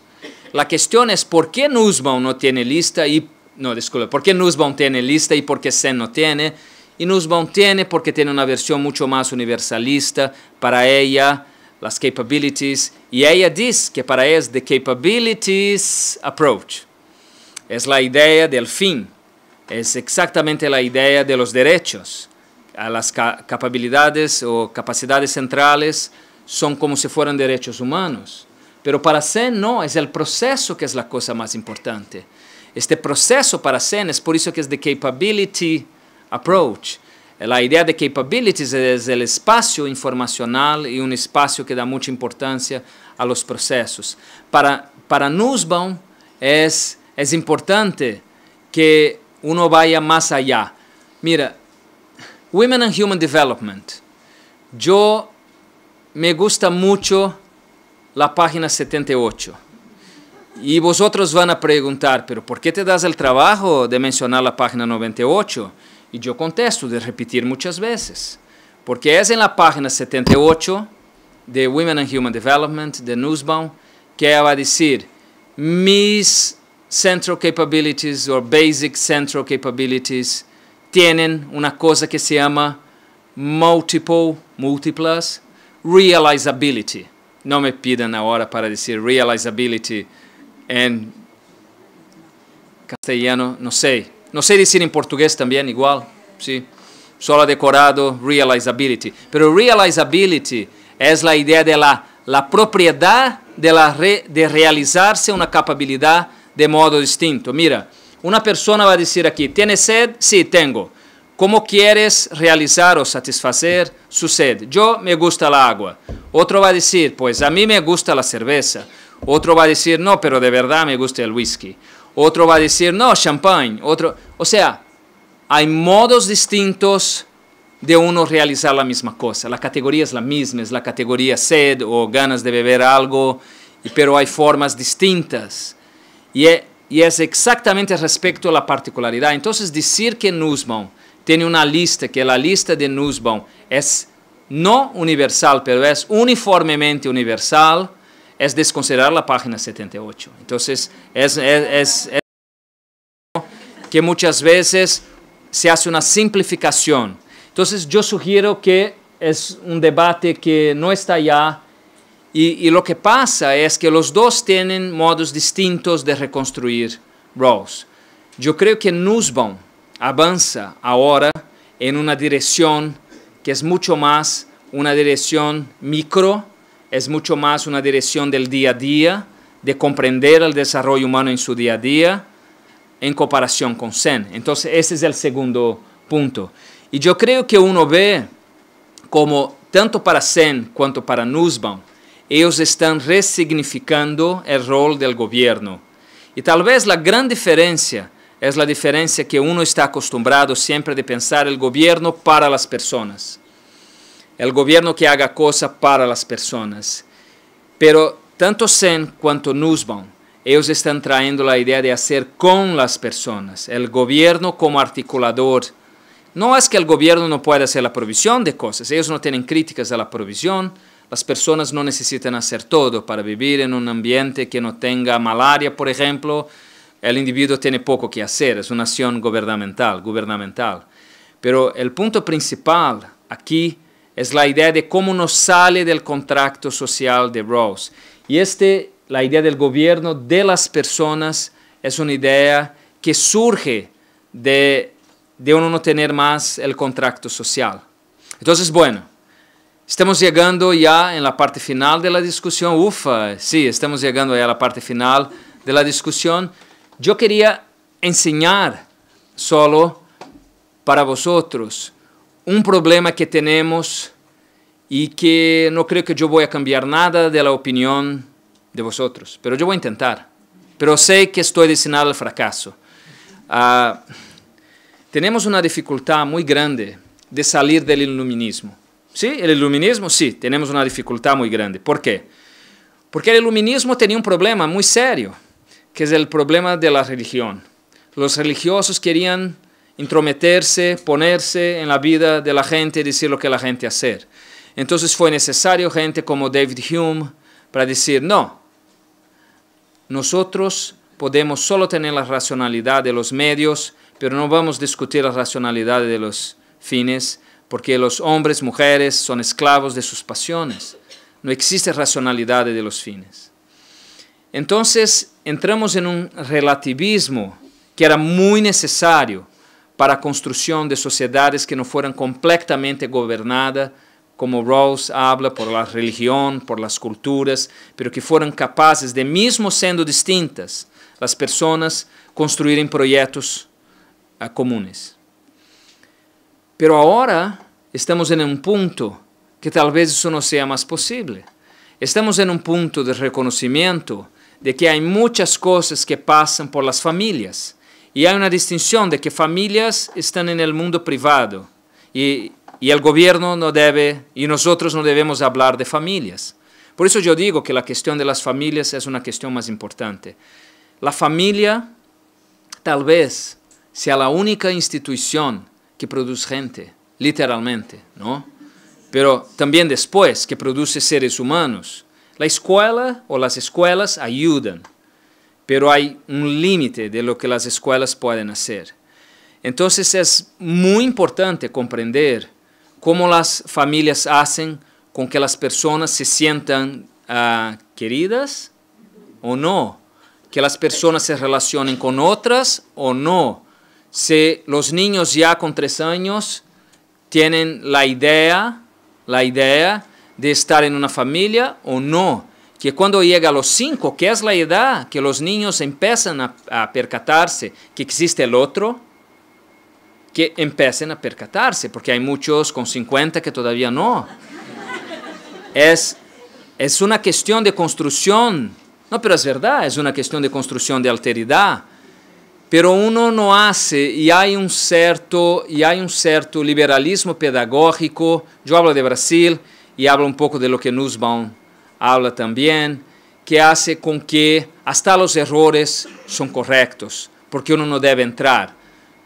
La cuestión es por qué Nussbaum no tiene lista y, no, disculpe, por qué Nussbaum tiene lista y por qué Sen no tiene. Y Nussbaum tiene porque tiene una versión mucho más universalista para ella, las capabilities, y ella dice que para ella es the capabilities approach. Es la idea del fin, es exactamente la idea de los derechos las capacidades o capacidades centrales son como si fueran derechos humanos. Pero para Zen no, es el proceso que es la cosa más importante. Este proceso para Zen es por eso que es de capability approach. La idea de capabilities es el espacio informacional y un espacio que da mucha importancia a los procesos. Para, para Nussbaum es, es importante que uno vaya más allá. Mira, Women and Human Development. Yo me gusta mucho la página 78. Y vosotros van a preguntar, pero ¿por qué te das el trabajo de mencionar la página 98? Y yo contesto de repetir muchas veces, porque es en la página 78 de Women and Human Development, de Nussbaum, que ella va a decir, mis central capabilities or basic central capabilities têm uma coisa que se chama multiple, múltiplas, realizability. Não me pidam na hora para dizer realizability em castellano, não sei. Não sei dizer em português também, igual, sim. Sí. Só decorado realizability. Pero realizability é a ideia de la, la propriedade de, la re, de realizar-se uma capacidade de modo distinto. Mira, Una persona va a decir aquí, tiene sed? Sí, tengo. ¿Cómo quieres realizar o satisfacer su sed? Yo me gusta la agua. Otro va a decir, pues a mí me gusta la cerveza. Otro va a decir, no, pero de verdad me gusta el whisky. Otro va a decir, no, champán. Otro, o sea, hay modos distintos de uno realizar la misma cosa. La categoría es la misma, es la categoría sed o ganas de beber algo, pero hay formas distintas. Y es eh, y es exactamente respecto a la particularidad. Entonces, decir que Nussbaum tiene una lista, que la lista de Nussbaum es no universal, pero es uniformemente universal, es desconsiderar la página 78. Entonces, es, es, es que muchas veces se hace una simplificación. Entonces, yo sugiero que es un debate que no está ya y, lo que pasa es que los dos tienen modos distintos de reconstruir Rawls. Yo creo que Nussbaum avanza ahora en una dirección que es mucho más una dirección micro, es mucho más una dirección del día a día, de comprender el desarrollo humano en su día a día, en comparación con Zen. Entonces, ese es el segundo punto. Y yo creo que uno ve como, tanto para Zen cuanto para Nussbaum, ellos están resignificando el rol del gobierno. Y tal vez la gran diferencia es la diferencia que uno está acostumbrado siempre de pensar el gobierno para las personas. El gobierno que haga cosas para las personas. Pero tanto Sen cuanto Nussbaum, ellos están trayendo la idea de hacer con las personas, el gobierno como articulador. No es que el gobierno no pueda hacer la provisión de cosas, ellos no tienen críticas a la provisión, las personas no necesitan hacer todo para vivir en un ambiente que no tenga malaria, por ejemplo. El individuo tiene poco que hacer, es una acción gubernamental, gubernamental. Pero el punto principal aquí es la idea de cómo nos sale del contrato social de Rawls. Y este, la idea del gobierno de las personas es una idea que surge de, de uno no tener más el contrato social. Entonces, bueno, Estamos chegando já em la parte final da discussão. Ufa, sim, sí, estamos chegando já à parte final da discussão. Eu queria ensinar solo para vosotros um problema que temos e que não creio que eu vou cambiar nada da opinião de vosotros, pero eu vou tentar. Pero sei que estou destinado ao fracasso. Uh, ah, temos uma dificuldade muito grande de sair do iluminismo. ¿Sí? El iluminismo, sí, tenemos una dificultad muy grande. ¿Por qué? Porque el iluminismo tenía un problema muy serio, que es el problema de la religión. Los religiosos querían intrometerse, ponerse en la vida de la gente y decir lo que la gente hacer. Entonces fue necesario gente como David Hume para decir, no, nosotros podemos solo tener la racionalidad de los medios, pero no vamos a discutir la racionalidad de los fines, porque los hombres, mujeres son esclavos de sus pasiones. No existe racionalidad de los fines. Entonces entramos en un relativismo que era muy necesario para la construcción de sociedades que no fueran completamente gobernadas, como Rawls habla, por la religión, por las culturas, pero que fueran capaces de, mismo siendo distintas, las personas construir proyectos eh, comunes. Pero ahora estamos en un punto que tal vez eso no sea más posible. Estamos en un punto de reconocimiento de que hay muchas cosas que pasan por las familias y hay una distinción de que familias están en el mundo privado y, y el gobierno no debe y nosotros no debemos hablar de familias. Por eso yo digo que la cuestión de las familias es una cuestión más importante. La familia tal vez sea la única institución que produce gente, literalmente, ¿no? Pero también después, que produce seres humanos. La escuela o las escuelas ayudan, pero hay un límite de lo que las escuelas pueden hacer. Entonces es muy importante comprender cómo las familias hacen con que las personas se sientan ah, queridas o no, que las personas se relacionen con otras o no, si los niños ya con tres años tienen la idea, la idea de estar en una familia o no. Que cuando llega a los cinco, que es la edad que los niños empiezan a, percatarse que existe el otro, que empiecen a percatarse, porque hay muchos con 50 que todavía no. Es, es una cuestión de construcción, no, pero es verdad, es una cuestión de construcción de alteridad pero uno no hace y hay un cierto y hay un cierto liberalismo pedagógico. Yo hablo de Brasil y hablo un poco de lo que Nussbaum habla también, que hace con que hasta los errores son correctos, porque uno no debe entrar.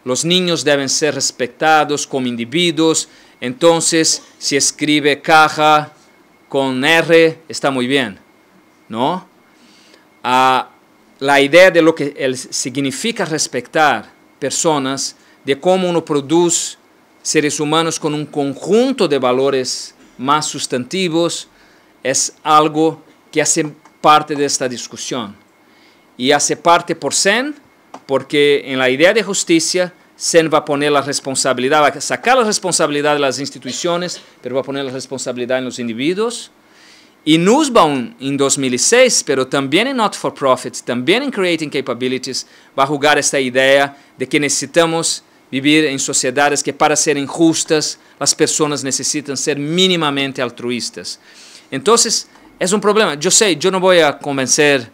Los niños deben ser respetados como individuos, entonces si escribe caja con R está muy bien, ¿no? Ah, la idea de lo que significa respetar personas, de cómo uno produce seres humanos con un conjunto de valores más sustantivos, es algo que hace parte de esta discusión. Y hace parte por Sen, porque en la idea de justicia, Sen va a poner la responsabilidad, va a sacar la responsabilidad de las instituciones, pero va a poner la responsabilidad en los individuos y Nussbaum en 2006, pero también en Not for Profit, también en Creating Capabilities, va a jugar esta idea de que necesitamos vivir en sociedades que para ser injustas las personas necesitan ser mínimamente altruistas. Entonces, es un problema. Yo sé, yo no voy a convencer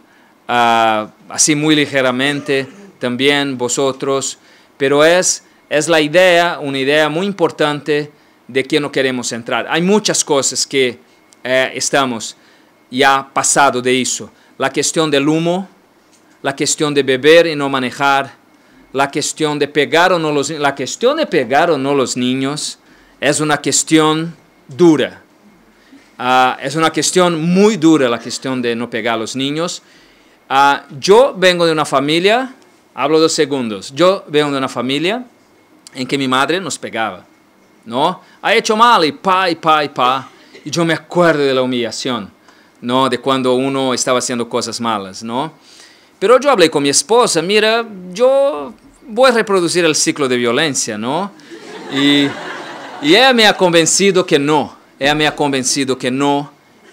ah, así muy ligeramente también vosotros, pero es, es la idea, una idea muy importante de que no queremos entrar. Hay muchas cosas que estamos ya pasado de eso. La cuestión del humo, la cuestión de beber y no manejar, la cuestión de pegar o no los la cuestión de pegar o no los niños es una cuestión dura. Ah, es una cuestión muy dura la cuestión de no pegar a los niños. Ah, yo vengo de una familia, hablo dos segundos, yo vengo de una familia en que mi madre nos pegaba, ¿no? Ha hecho mal y pa, y pa, y pa. Y yo me acuerdo de la humillación, ¿no? De cuando uno estaba haciendo cosas malas, ¿no? Pero yo hablé con mi esposa, mira, yo voy a reproducir el ciclo de violencia, ¿no? Y, y ella me ha convencido que no, ella me ha convencido que no,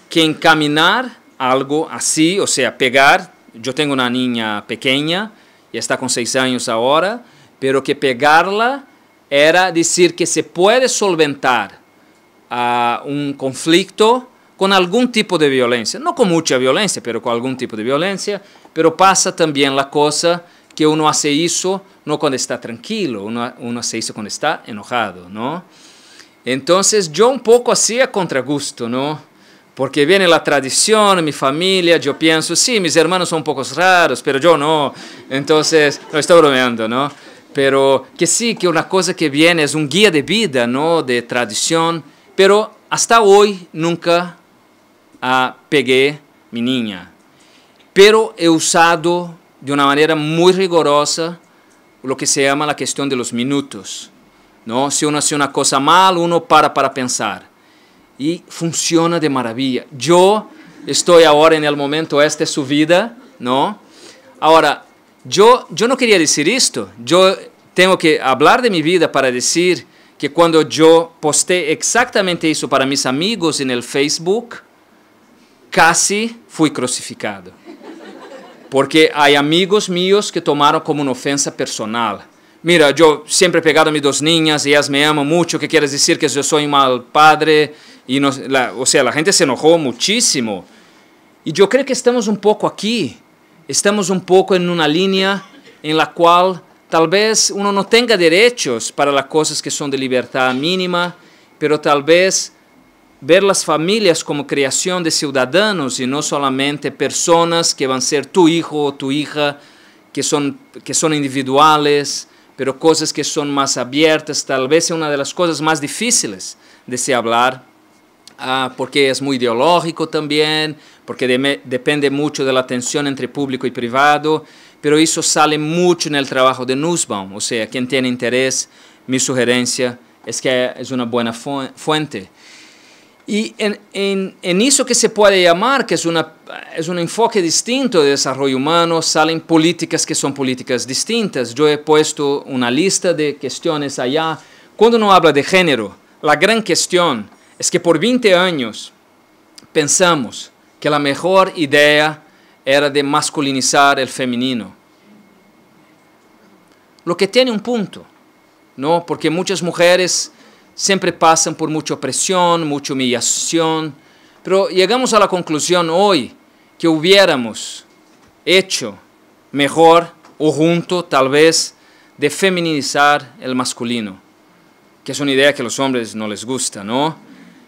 que encaminar algo así, o sea, pegar, yo tengo una niña pequeña, y está con seis años ahora, pero que pegarla era decir que se puede solventar a un conflicto con algún tipo de violencia, no con mucha violencia, pero con algún tipo de violencia, pero pasa también la cosa que uno hace eso no cuando está tranquilo, uno, hace eso cuando está enojado, ¿no? Entonces yo un poco hacía contragusto, ¿no? Porque viene la tradición, mi familia, yo pienso, sí, mis hermanos son un poco raros, pero yo no. Entonces, no estoy bromeando, ¿no? Pero que sí, que una cosa que viene es un guía de vida, ¿no? De tradición, pero hasta hoy nunca pegué ah, pegué mi niña. Pero he usado de una manera muy rigorosa lo que se llama la cuestión de los minutos. ¿no? Si uno hace una cosa mal, uno para para pensar. Y funciona de maravilla. Yo estoy ahora en el momento, esta es su vida, ¿no? Ahora, yo, yo no quería decir esto. Yo tengo que hablar de mi vida para decir que cuando yo posté exactamente eso para mis amigos en el Facebook, casi fui crucificado. Porque hay amigos míos que tomaron como una ofensa personal. Mira, yo siempre he pegado a mis dos niñas, y ellas me aman mucho, ¿qué quieres decir que yo soy un mal padre? Y no, o sea, la gente se enojó muchísimo. Y yo creo que estamos un poco aquí, estamos un poco en una línea en la cual Tal vez uno no tenga derechos para las cosas que son de libertad mínima, pero tal vez ver las familias como creación de ciudadanos y no solamente personas que van a ser tu hijo o tu hija, que son, individuales, pero cosas que son más abiertas, tal vez es una de las cosas más difíciles de se hablar, ah, porque es muy ideológico también, porque depende mucho de la tensión entre público y privado pero eso sale mucho en el trabajo de Nussbaum, o sea, quien tiene interés, mi sugerencia es que es una buena fuente. Y en, eso que se puede llamar, que es, una, es un enfoque distinto de desarrollo humano, salen políticas que son políticas distintas. Yo he puesto una lista de cuestiones allá. Cuando uno habla de género, la gran cuestión es que por 20 años pensamos que la mejor idea era de masculinizar el femenino. Lo que tiene un punto, ¿no? Porque muchas mujeres siempre pasan por mucha opresión, mucha humillación, pero llegamos a la conclusión hoy que hubiéramos hecho mejor o junto tal vez de feminizar el masculino, que es una idea que a los hombres no les gusta, ¿no?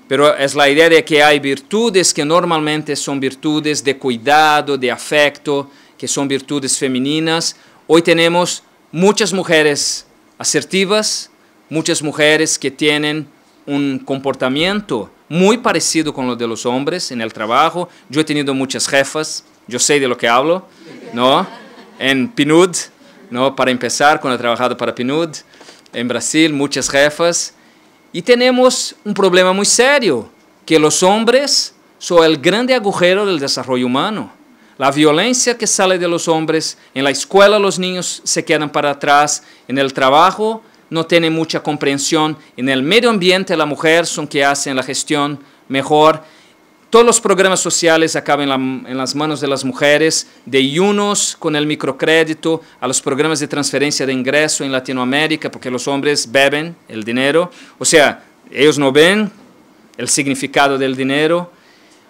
pero es la idea de que hay virtudes que normalmente son virtudes de cuidado, de afecto, que son virtudes femeninas. Hoy tenemos muchas mujeres asertivas, muchas mujeres que tienen un comportamiento muy parecido con lo de los hombres en el trabajo. Yo he tenido muchas jefas, yo sé de lo que hablo, ¿no? En PNUD, ¿no? Para empezar, cuando he trabajado para PNUD, en Brasil, muchas jefas y tenemos un problema muy serio, que los hombres son el grande agujero del desarrollo humano. La violencia que sale de los hombres, en la escuela los niños se quedan para atrás, en el trabajo no tienen mucha comprensión, en el medio ambiente la mujer son que hacen la gestión mejor todos los programas sociales acaban en, las manos de las mujeres, de Yunos con el microcrédito, a los programas de transferencia de ingreso en Latinoamérica, porque los hombres beben el dinero. O sea, ellos no ven el significado del dinero.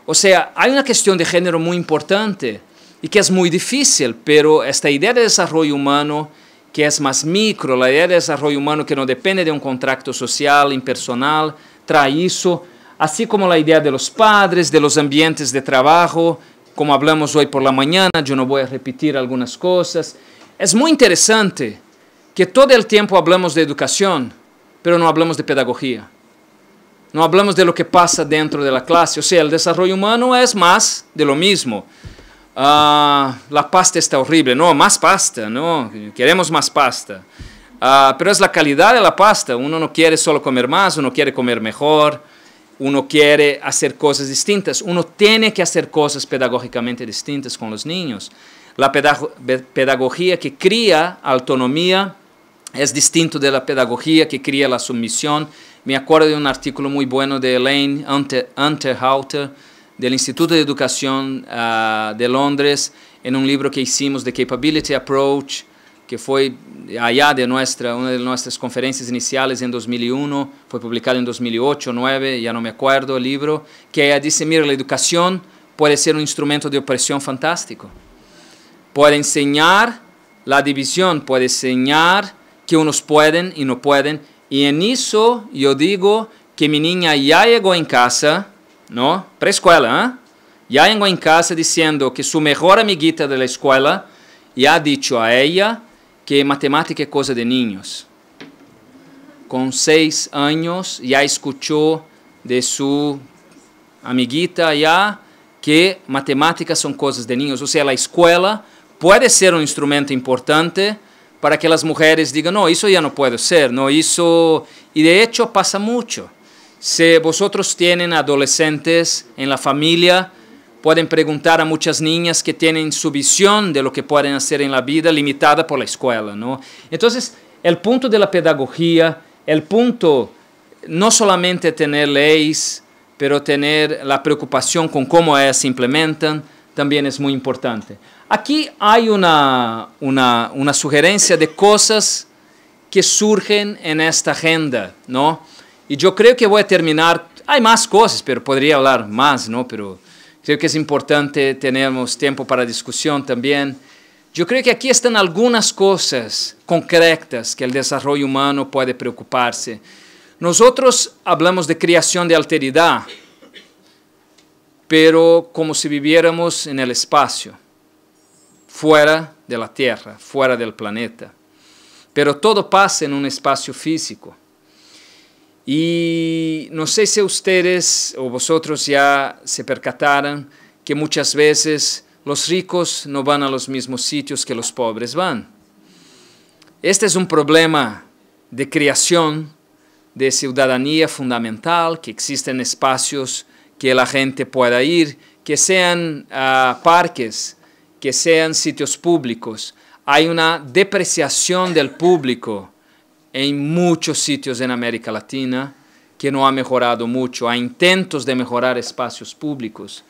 O sea, hay una cuestión de género muy importante y que es muy difícil, pero esta idea de desarrollo humano que es más micro, la idea de desarrollo humano que no depende de un contrato social, impersonal, trae eso así como la idea de los padres, de los ambientes de trabajo, como hablamos hoy por la mañana, yo no voy a repetir algunas cosas. Es muy interesante que todo el tiempo hablamos de educación, pero no hablamos de pedagogía. No hablamos de lo que pasa dentro de la clase. O sea, el desarrollo humano es más de lo mismo. Ah, la pasta está horrible. No, más pasta, no. Queremos más pasta. Ah, pero es la calidad de la pasta. Uno no quiere solo comer más, uno quiere comer mejor uno quiere hacer cosas distintas, uno tiene que hacer cosas pedagógicamente distintas con los niños. La pedagogía que cría autonomía es distinto de la pedagogía que cría la sumisión. Me acuerdo de un artículo muy bueno de Elaine Unterhalter del Instituto de Educación ah, de Londres en un libro que hicimos de Capability Approach que foi allá de nuestra, una de nuestras conferencias iniciales en 2001, fue publicado en 2008 o 2009, ya no me acuerdo el libro, que ella dice, mira, la educación puede ser un instrumento de opresión fantástico. Puede enseñar la división, puede enseñar que unos pueden y no pueden. Y en eso yo digo que mi niña ya llegó en casa, ¿no? Preescuela, ¿eh? Ya llegó en casa diciendo que su mejor amiguita de la escuela ya ha dicho a ella que matemática é coisa de ninhos. Com seis anos, já escutou de sua amiguita já que matemática são coisas de ninhos. Ou seja, a escola pode ser um instrumento importante para que as mulheres digam, não, isso já não pode ser, não, isso... E de hecho passa muito. Se vocês têm adolescentes em la família Pueden preguntar a muchas niñas que tienen su visión de lo que pueden hacer en la vida limitada por la escuela, ¿no? Entonces, el punto de la pedagogía, el punto no solamente tener leyes, pero tener la preocupación con cómo ellas se implementan, también es muy importante. Aquí hay una, sugerencia de cosas que surgen en esta agenda, ¿no? Y yo creo que voy a terminar, hay más cosas, pero podría hablar más, ¿no? Pero Creo que es importante tenemos tiempo para discusión también. Yo creo que aquí están algunas cosas concretas que el desarrollo humano puede preocuparse. Nosotros hablamos de creación de alteridad, pero como si viviéramos en el espacio, fuera de la Tierra, fuera del planeta. Pero todo pasa en un espacio físico. Y no sé si ustedes o vosotros ya se percataran que muchas veces los ricos no van a los mismos sitios que los pobres van. Este es un problema de creación de ciudadanía fundamental, que existen espacios que la gente pueda ir, que sean ah, parques, que sean sitios públicos. Hay una depreciación del público en muchos sitios en América Latina, que no ha mejorado mucho. Hay intentos de mejorar espacios públicos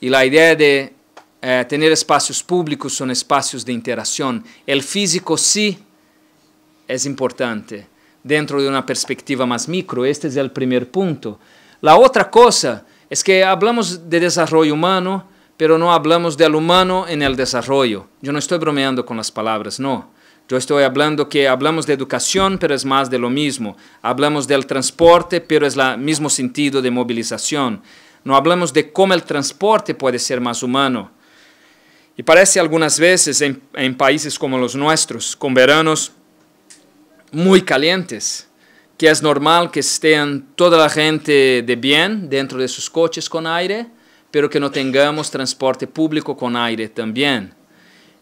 y la idea de eh, tener espacios públicos son espacios de interacción. El físico sí es importante dentro de una perspectiva más micro. Este es el primer punto. La otra cosa es que hablamos de desarrollo humano, pero no hablamos del humano en el desarrollo. Yo no estoy bromeando con las palabras, no. Yo estoy hablando que hablamos de educación, pero es más de lo mismo. Hablamos del transporte, pero es el mismo sentido de movilización. No hablamos de cómo el transporte puede ser más humano. Y parece algunas veces en, en países como los nuestros, con veranos muy calientes, que es normal que estén toda la gente de bien dentro de sus coches con aire, pero que no tengamos transporte público con aire también.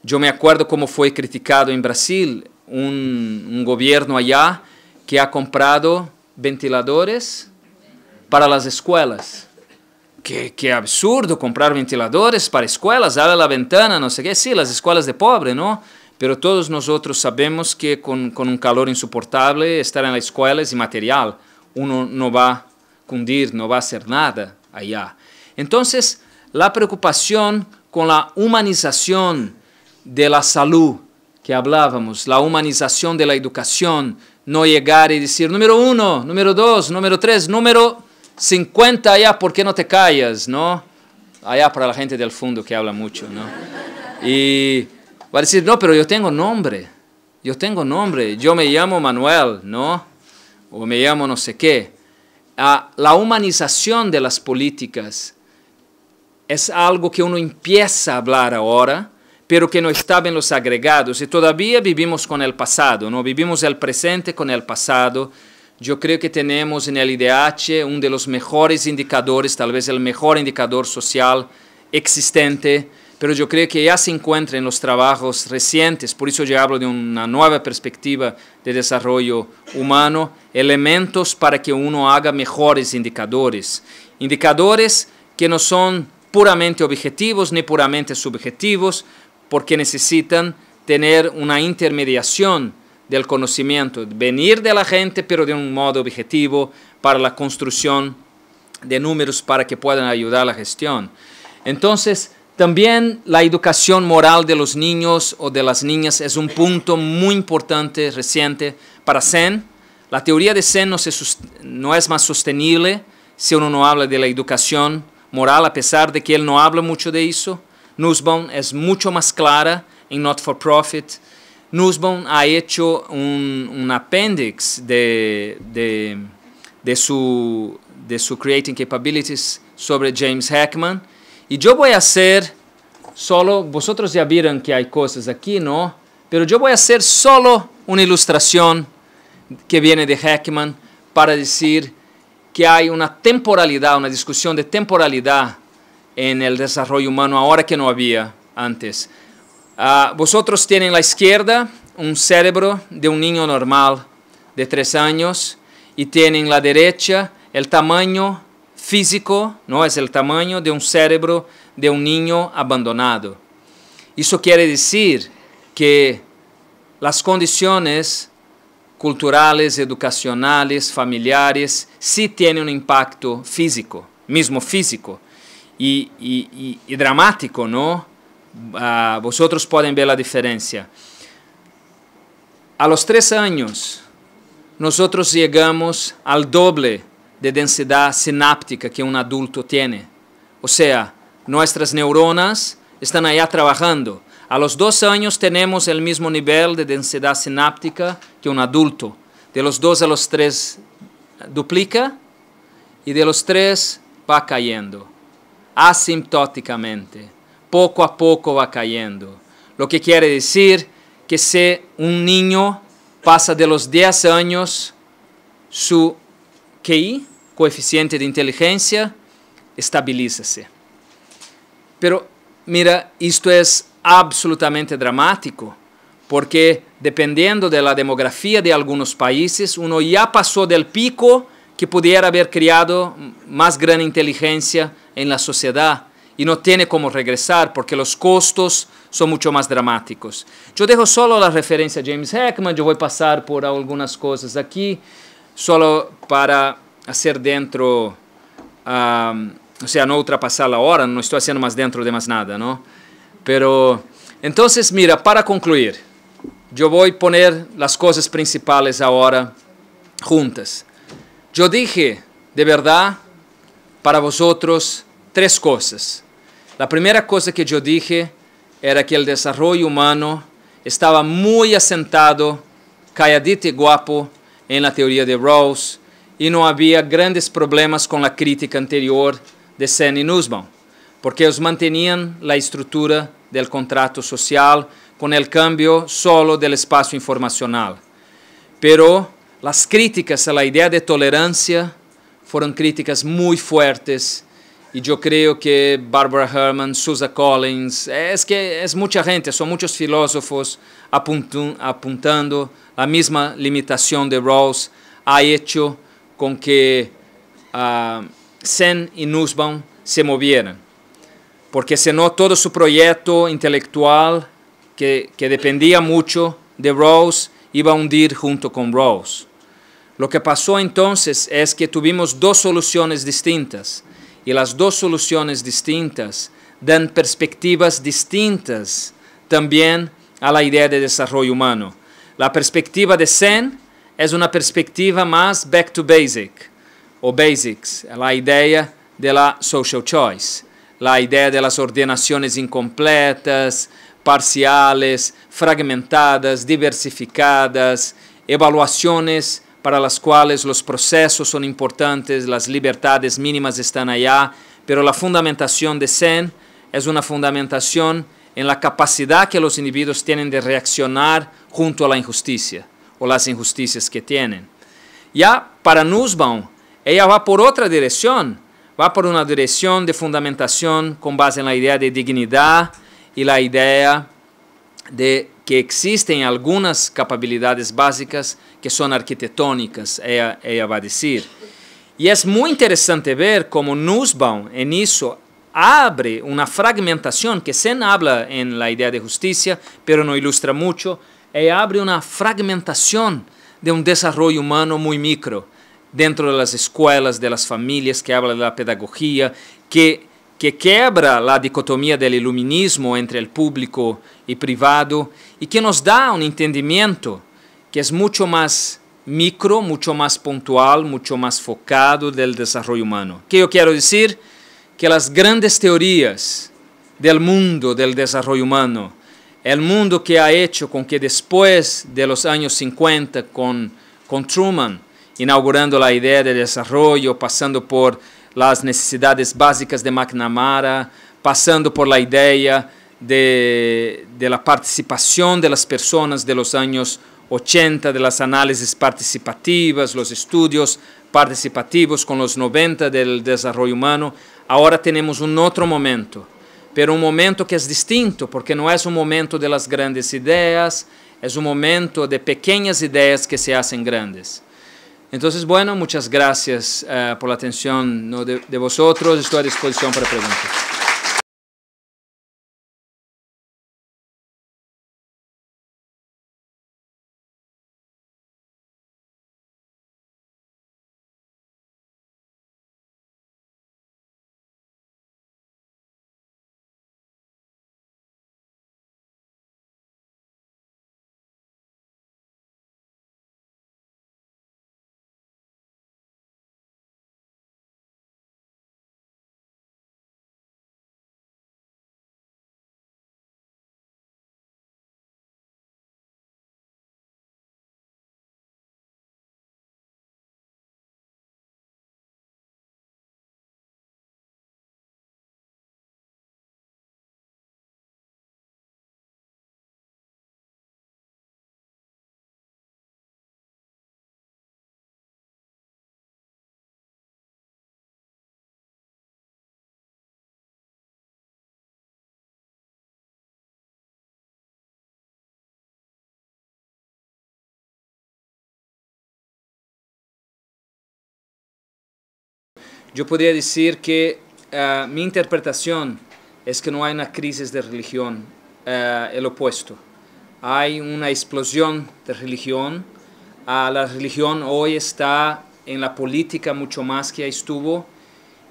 Yo me acuerdo cómo fue criticado en Brasil un, gobierno allá que ha comprado ventiladores para las escuelas. Qué, absurdo comprar ventiladores para escuelas, abre la ventana, no sé qué. Sí, las escuelas de pobre, ¿no? Pero todos nosotros sabemos que con, un calor insoportable estar en las escuela es inmaterial. Uno no va a cundir, no va a hacer nada allá. Entonces, la preocupación con la humanización de la salud que hablábamos, la humanización de la educación, no llegar y decir número uno, número dos, número tres, número cincuenta allá, ¿por qué no te callas? ¿No? Allá para la gente del fondo que habla mucho, ¿no? Y va a decir, no, pero yo tengo nombre, yo tengo nombre, yo me llamo Manuel, ¿no? O me llamo no sé qué. Ah, la humanización de las políticas es algo que uno empieza a hablar ahora, pero que no estaba en los agregados. Y todavía vivimos con el pasado, no vivimos el presente con el pasado. Yo creo que tenemos en el IDH uno de los mejores indicadores, tal vez el mejor indicador social existente, pero yo creo que ya se encuentra en los trabajos recientes, por eso yo hablo de una nueva perspectiva de desarrollo humano, elementos para que uno haga mejores indicadores. Indicadores que no son puramente objetivos ni puramente subjetivos, porque necesitan tener una intermediación del conocimiento, venir de la gente, pero de un modo objetivo para la construcción de números para que puedan ayudar a la gestión. Entonces, también la educación moral de los niños o de las niñas es un punto muy importante reciente para Zen. La teoría de Zen no, no es más sostenible si uno no habla de la educación moral, a pesar de que él no habla mucho de eso Nussbaum es mucho más clara en Not for Profit. Nussbaum ha hecho un, un appendix de, de, su, de su Creating Capabilities sobre James Heckman. Y yo voy a hacer solo, vosotros ya vieron que hay cosas aquí, ¿no? Pero yo voy a hacer solo una ilustración que viene de Heckman para decir que hay una temporalidad, una discusión de temporalidad en el desarrollo humano ahora que no había antes. Ah, vosotros tienen la izquierda un cerebro de un niño normal de tres años y tienen la derecha el tamaño físico, no es el tamaño de un cerebro de un niño abandonado. Eso quiere decir que las condiciones culturales, educacionales, familiares, sí tienen un impacto físico, mismo físico y, dramático, ¿no? Ah, vosotros pueden ver la diferencia. A los tres años, nosotros llegamos al doble de densidad sináptica que un adulto tiene. O sea, nuestras neuronas están allá trabajando. A los dos años tenemos el mismo nivel de densidad sináptica que un adulto. De los dos a los tres duplica y de los tres va cayendo asimptóticamente, poco a poco va cayendo. Lo que quiere decir que si un niño pasa de los 10 años, su QI, coeficiente de inteligencia, estabiliza Pero mira, esto es absolutamente dramático, porque dependiendo de la demografía de algunos países, uno ya pasó del pico que pudiera haber creado más gran inteligencia en la sociedad y no tiene cómo regresar porque los costos son mucho más dramáticos. Yo dejo solo la referencia a James Heckman, yo voy a pasar por algunas cosas aquí, solo para hacer dentro, o sea, no ultrapasar la hora, no estoy haciendo más dentro de más nada, ¿no? Pero, entonces, mira, para concluir, yo voy a poner las cosas principales ahora juntas. Yo dije, de verdad, para vosotros tres cosas. La primera cosa que yo dije era que el desarrollo humano estaba muy asentado, calladito y guapo, en la teoría de Rawls y no había grandes problemas con la crítica anterior de Sen y Nussbaum, porque ellos mantenían la estructura del contrato social con el cambio solo del espacio informacional. Pero las críticas a la idea de tolerancia fueron críticas muy fuertes y yo creo que Barbara Herman, Susan Collins, es que es mucha gente, son muchos filósofos apuntando la misma limitación de Rawls ha hecho con que ah, Sen y Nussbaum se movieran, porque si no todo su proyecto intelectual que, que dependía mucho de Rawls iba a hundir junto con Rawls. Lo que pasó entonces es que tuvimos dos soluciones distintas y las dos soluciones distintas dan perspectivas distintas también a la idea de desarrollo humano. La perspectiva de Sen es una perspectiva más back to basic o basics, la idea de la social choice, la idea de las ordenaciones incompletas, parciales, fragmentadas, diversificadas, evaluaciones para las cuales los procesos son importantes, las libertades mínimas están allá, pero la fundamentación de Zen es una fundamentación en la capacidad que los individuos tienen de reaccionar junto a la injusticia o las injusticias que tienen. Ya para Nussbaum, ella va por otra dirección, va por una dirección de fundamentación con base en la idea de dignidad y la idea de que existen algunas capacidades básicas que são arquitetônicas é, é vai dizer. E é muito interessante ver como Nussbaum, nisso, abre uma fragmentação que se habla em La ideia de justiça, pero não ilustra muito, e é abre uma fragmentação de um desenvolvimento humano muito micro dentro das escolas, das famílias, que habla da pedagogia, que que quebra a dicotomia do iluminismo entre o público e privado e que nos dá um entendimento que es mucho más micro, mucho más puntual, mucho más focado del desarrollo humano. ¿Qué yo quiero decir? Que las grandes teorías del mundo del desarrollo humano, el mundo que ha hecho con que después de los años 50, con, con Truman, inaugurando la idea de desarrollo, pasando por las necesidades básicas de McNamara, pasando por la idea de, de la participación de las personas de los años 80 de las análisis participativas, los estudios participativos con los 90 del desarrollo humano, ahora tenemos un otro momento, pero un momento que es distinto, porque no es un momento de las grandes ideas, es un momento de pequeñas ideas que se hacen grandes. Entonces, bueno, muchas gracias eh, por la atención de, de vosotros. Estoy a disposición para preguntas. Yo podría decir que eh, mi interpretación es que no hay una crisis de religión, eh, el opuesto. Hay una explosión de religión. Ah, la religión hoy está en la política mucho más que estuvo.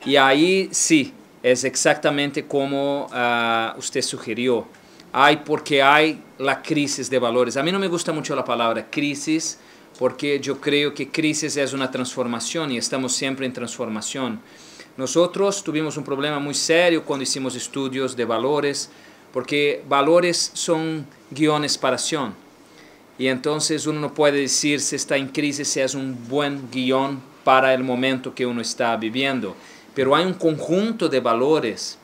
Y ahí sí, es exactamente como ah, usted sugirió. Hay porque hay la crisis de valores. A mí no me gusta mucho la palabra crisis porque yo creo que crisis es una transformación y estamos siempre en transformación. Nosotros tuvimos un problema muy serio cuando hicimos estudios de valores, porque valores son guiones para acción. Y entonces uno no puede decir si está en crisis, si es un buen guión para el momento que uno está viviendo. Pero hay un conjunto de valores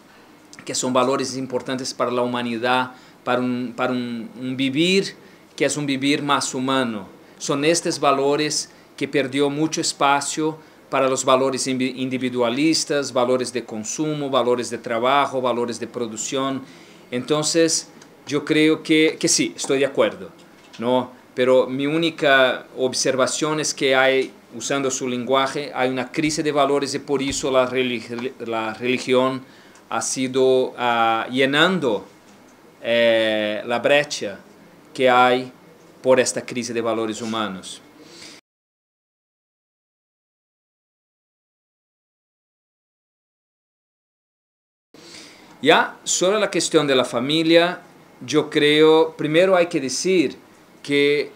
que son valores importantes para la humanidad, para un, un vivir que es un vivir más humano son estos valores que perdió mucho espacio para los valores individualistas, valores de consumo, valores de trabajo, valores de producción. Entonces, yo creo que, sí, estoy de acuerdo, ¿no? Pero mi única observación es que hay, usando su lenguaje, hay una crisis de valores y por eso la, religión ha sido ah, llenando eh, la brecha que hay por esta crisis de valores humanos. Ya sobre la cuestión de la familia, yo creo, primero hay que decir que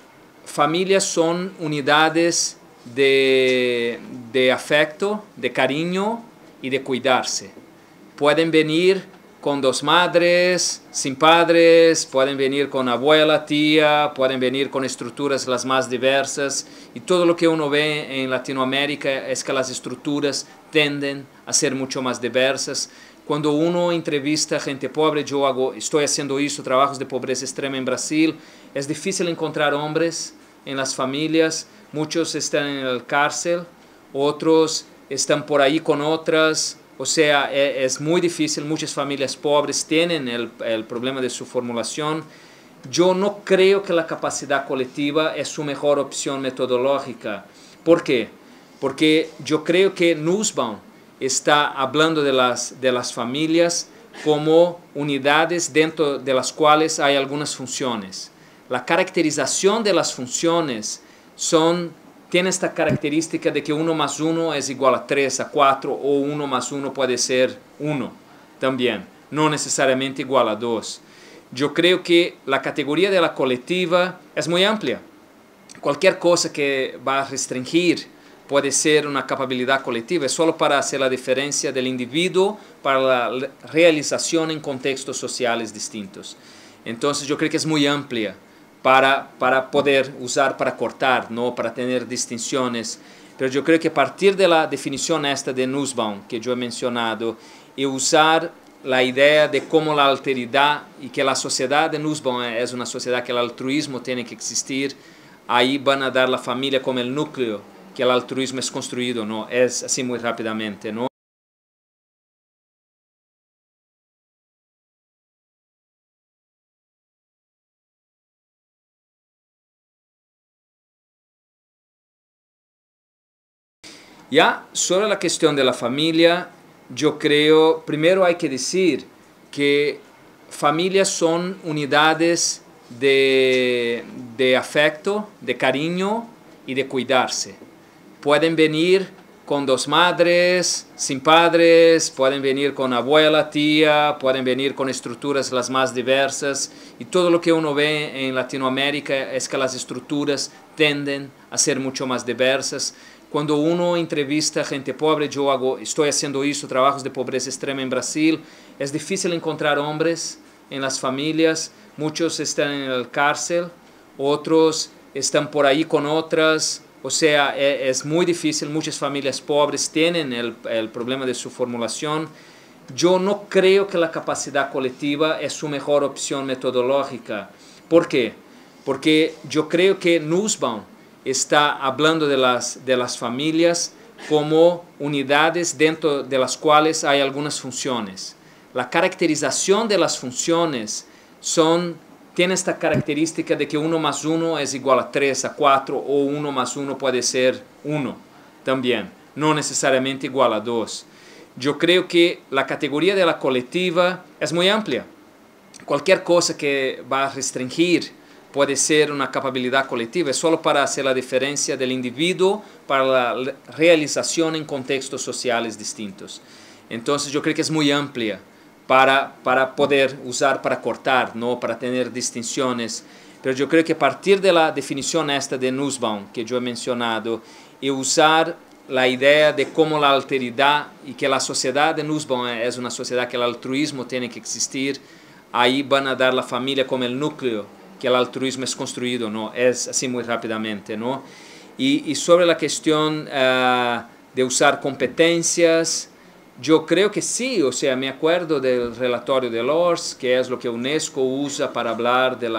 familias son unidades de afecto, de cariño y de cuidarse. Pueden venir con dos madres, sin padres, pueden venir con abuela, tía, pueden venir con estructuras las más diversas. Y todo lo que uno ve en Latinoamérica es que las estructuras tienden a ser mucho más diversas. Cuando uno entrevista gente pobre, yo hago, estoy haciendo eso, trabajos de pobreza extrema en Brasil, es difícil encontrar hombres en las familias, muchos están en la cárcel, otros están por ahí con otras, o sea, e, es, muy difícil, muchas familias pobres tienen el, problema de su formulación. Yo no creo que la capacidad colectiva es su mejor opción metodológica. ¿Por qué? Porque yo creo que Nussbaum está hablando de las, de las familias como unidades dentro de las cuales hay algunas funciones. La caracterización de las funciones son tiene esta característica de que uno más uno es igual a 3, a 4 o uno más uno puede ser uno también, no necesariamente igual a 2. Yo creo que la categoría de la colectiva es muy amplia. Cualquier cosa que va a restringir puede ser una capacidad colectiva, es solo para hacer la diferencia del individuo para la realización en contextos sociales distintos. Entonces yo creo que es muy amplia para, poder usar para cortar, ¿no? para tener distinciones. Pero yo creo que a partir de la definición esta de Nussbaum, que yo he mencionado, y usar la idea de cómo la alteridad y que la sociedad de Nussbaum es una sociedad que el altruismo tiene que existir, ahí van a dar la familia como el núcleo que el altruismo es construido, ¿no? Es así muy rápidamente, ¿no? Ya sobre la cuestión de la familia, yo creo, primero hay que decir que familias son unidades de, afecto, de cariño y de cuidarse. Pueden venir con dos madres, sin padres, pueden venir con abuela, tía, pueden venir con estructuras las más diversas. Y todo lo que uno ve en Latinoamérica es que las estructuras tienden a ser mucho más diversas. Cuando uno entrevista gente pobre, yo hago, estoy haciendo esto, trabajos de pobreza extrema en Brasil, es difícil encontrar hombres en las familias, muchos están en la cárcel, otros están por ahí con otras, o sea, e, es, muy difícil, muchas familias pobres tienen el, problema de su formulación. Yo no creo que la capacidad colectiva es su mejor opción metodológica. ¿Por qué? Porque yo creo que Nussbaum está hablando de las, familias como unidades dentro de las cuales hay algunas funciones. La caracterización de las funciones son, tiene esta característica de que uno más uno es igual a 3, a cuatro o uno más uno puede ser uno también, no necesariamente igual a dos. Yo creo que la categoría de la colectiva es muy amplia. Cualquier cosa que va a restringir puede ser una capacidad colectiva, es solo para hacer la diferencia del individuo para la realización en contextos sociales distintos. Entonces yo creo que es muy amplia para, para poder usar, para cortar, ¿no? para tener distinciones. Pero yo creo que a partir de la definición esta de Nussbaum, que yo he mencionado, y usar la idea de cómo la alteridad y que la sociedad de Nussbaum es una sociedad que el altruismo tiene que existir, ahí van a dar la familia como el núcleo que el altruismo es construido, ¿no? Es así muy rápidamente, ¿no? Y, sobre la cuestión eh, de usar competencias, yo creo que sí, o sea, me acuerdo del relatorio de Lors, que es lo que UNESCO usa para hablar del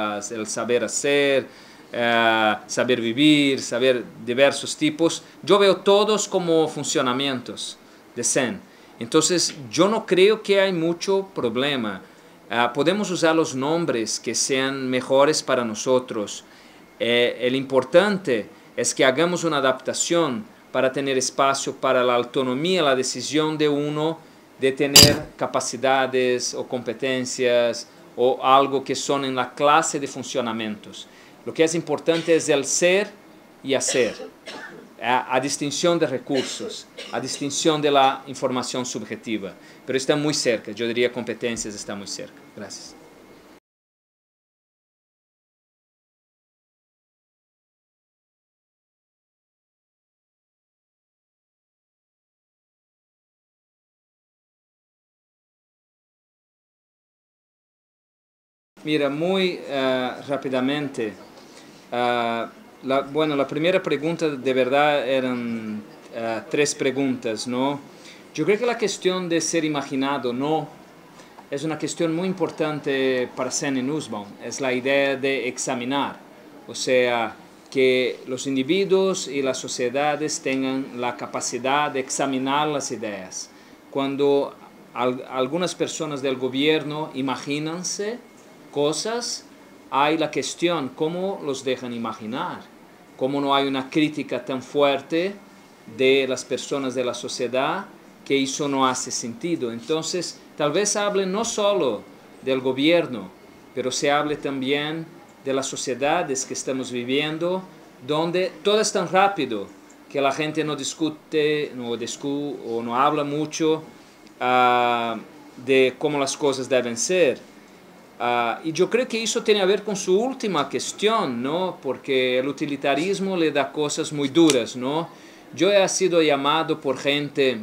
saber hacer, eh, saber vivir, saber diversos tipos. Yo veo todos como funcionamientos de Zen. Entonces, yo no creo que hay mucho problema. Ah, podemos usar los nombres que sean mejores para nosotros. Eh, el importante es que hagamos una adaptación para tener espacio para la autonomía, la decisión de uno de tener capacidades o competencias o algo que son en la clase de funcionamientos. Lo que es importante es el ser y hacer, a distinción de recursos, a distinción de la información subjetiva pero está muy cerca. Yo diría competencias está muy cerca. Gracias. Mira, muy ah, rápidamente. Ah, la, bueno, la primera pregunta de verdad eran ah, tres preguntas, ¿no? Yo creo que la cuestión de ser imaginado no es una cuestión muy importante para Sen y Nussbaum. Es la idea de examinar, o sea, que los individuos y las sociedades tengan la capacidad de examinar las ideas. Cuando algunas personas del gobierno imaginanse cosas, hay la cuestión cómo los dejan imaginar, cómo no hay una crítica tan fuerte de las personas de la sociedad que eso no hace sentido. Entonces, tal vez hable no solo del gobierno, pero se hable también de las sociedades que estamos viviendo, donde todo es tan rápido que la gente no discute no o no habla mucho ah, de cómo las cosas deben ser. Ah, y yo creo que eso tiene a ver con su última cuestión, ¿no? Porque el utilitarismo le da cosas muy duras, ¿no? Yo he sido llamado por gente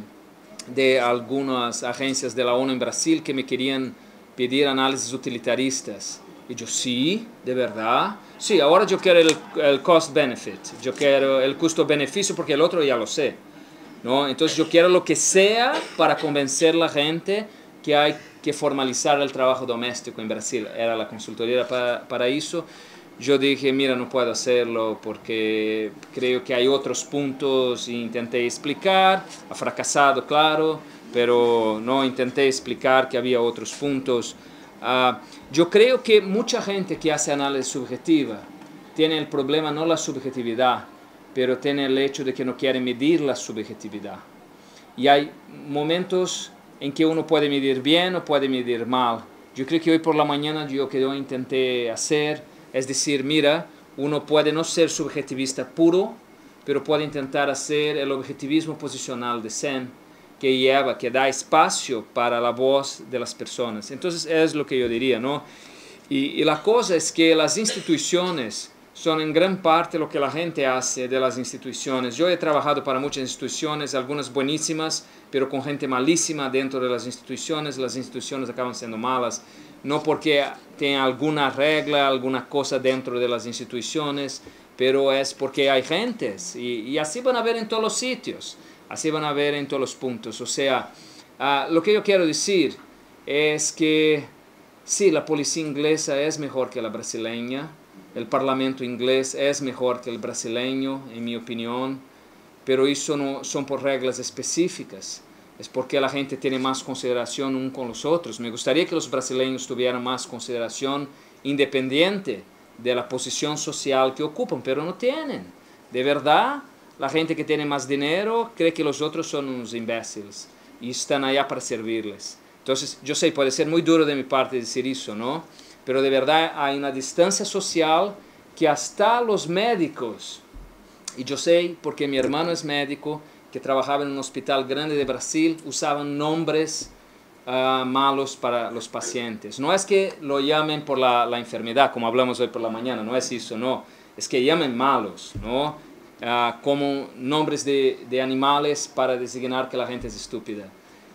de algunas agencias de la ONU en Brasil que me querían pedir análisis utilitaristas. Y yo, sí, de verdad. Sí, ahora yo quiero el, cost-benefit, yo quiero el costo-beneficio porque el otro ya lo sé. ¿no? Entonces yo quiero lo que sea para convencer a la gente que hay que formalizar el trabajo doméstico en Brasil. Era la consultoría para eso. Yo dije, mira, no puedo hacerlo porque creo que hay otros puntos e intenté explicar, ha fracasado, claro, pero no intenté explicar que había otros puntos. Ah, yo creo que mucha gente que hace análisis subjetiva tiene el problema no la subjetividad, pero tiene el hecho de que no quiere medir la subjetividad. Y hay momentos en que uno puede medir bien o puede medir mal. Yo creo que hoy por la mañana yo que yo intenté hacer es decir, mira, uno puede no ser subjetivista puro, pero puede intentar hacer el objetivismo posicional de Zen, que lleva, que da espacio para la voz de las personas. Entonces es lo que yo diría, ¿no? Y, y la cosa es que las instituciones son en gran parte lo que la gente hace de las instituciones. Yo he trabajado para muchas instituciones, algunas buenísimas, pero con gente malísima dentro de las instituciones, las instituciones acaban siendo malas no porque tenga alguna regla, alguna cosa dentro de las instituciones, pero es porque hay gentes y así van a ver en todos los sitios, así van a ver en todos los puntos. O sea, ah, lo que yo quiero decir es que sí, la policía inglesa es mejor que la brasileña, el parlamento inglés es mejor que el brasileño, en mi opinión, pero eso no son por reglas específicas es porque la gente tiene más consideración un con los otros. Me gustaría que los brasileños tuvieran más consideración independiente de la posición social que ocupan, pero no tienen. De verdad, la gente que tiene más dinero cree que los otros son unos imbéciles y están allá para servirles. Entonces, yo sé, puede ser muy duro de mi parte decir eso, ¿no? Pero de verdad hay una distancia social que hasta los médicos, y yo sé porque mi hermano es médico, que trabajaba en un hospital grande de Brasil usaban nombres ah, malos para los pacientes. No es que lo llamen por la, enfermedad, como hablamos hoy por la mañana, no es eso, no. Es que llamen malos, ah, como nombres de, animales para designar que la gente es estúpida.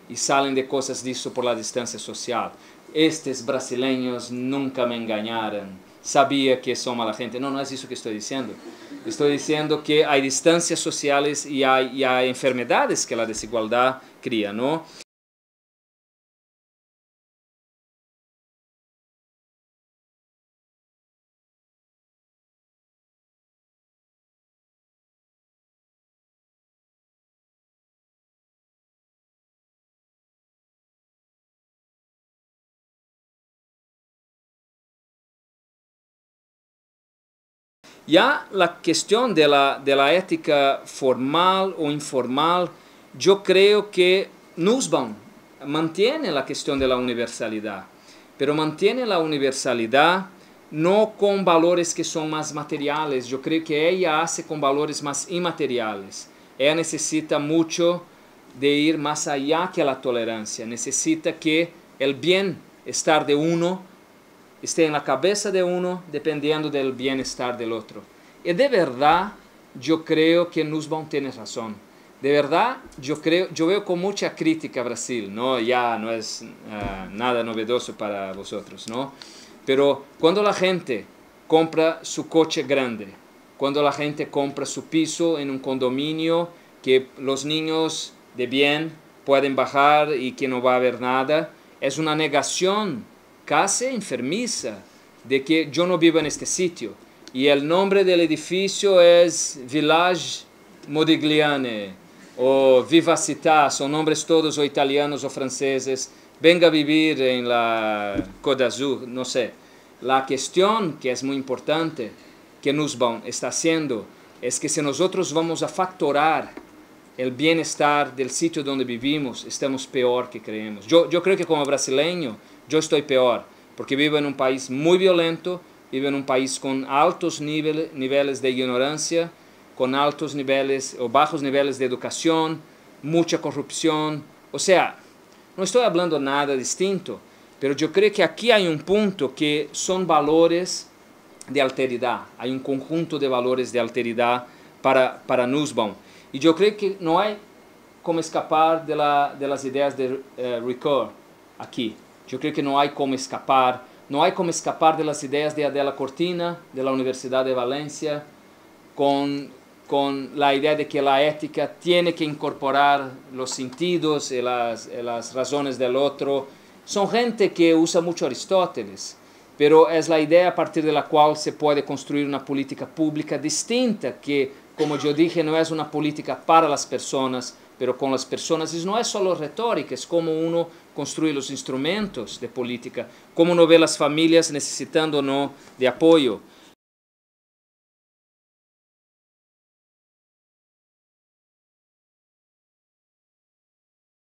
Y salen de cosas de eso por la distancia social. Estos brasileños nunca me engañaron. Sabía que son mala gente. No, no es eso que estoy diciendo. Estou dizendo que há distâncias sociais e há, e há enfermidades que a desigualdade cria, não? Ya la cuestión de la, ética formal o informal, yo creo que Nussbaum mantiene la cuestión de la universalidad, pero mantiene la universalidad no con valores que son más materiales, yo creo que ella hace con valores más inmateriales. Ella necesita mucho de ir más allá que la tolerancia, necesita que el bien estar de uno esté en la cabeza de uno dependiendo del bienestar del otro. Y de verdad yo creo que Nussbaum tiene razón. De verdad, yo, creo, yo veo con mucha crítica a Brasil, ¿no? Ya no es eh, nada novedoso para vosotros, ¿no? Pero cuando la gente compra su coche grande, cuando la gente compra su piso en un condominio que los niños de bien pueden bajar y que no va a haber nada, es una negación casa enfermiza de que yo no vivo en este sitio. Y el nombre del edificio es Village Modigliane o Vivacità, son nombres todos o italianos o franceses. Venga a vivir en la Côte Azul, no sé. La cuestión que es muy importante que Nussbaum está haciendo es que si nosotros vamos a factorar el bienestar del sitio donde vivimos, estamos peor que creemos. yo creo que como brasileño, eu estou peor, porque vivo em um país muito violento, vivo em um país com altos níveis de ignorância, com altos níveis ou baixos níveis de educação, muita corrupção. Ou seja, não estou hablando nada distinto, Mas eu creio que aqui há um ponto que são valores de alteridade. Há um conjunto de valores de alteridade para, para Nussbaum. E eu creio que não há como escapar de la, de las ideias de uh, Ricoeur aqui. Yo creo que no hay como escapar. No hay como escapar de las ideas de Adela Cortina, de la Universidad de Valencia, con la idea de que la ética tiene que incorporar los sentidos las, y las, razones del otro. Son gente que usa mucho Aristóteles, pero es la idea a partir de la cual se puede construir una política pública distinta, que, como yo dije, no es una política para las personas, pero con las personas. Y no es solo retórica, es como uno construye los instrumentos de política, como uno ve las familias necesitando o no de apoyo.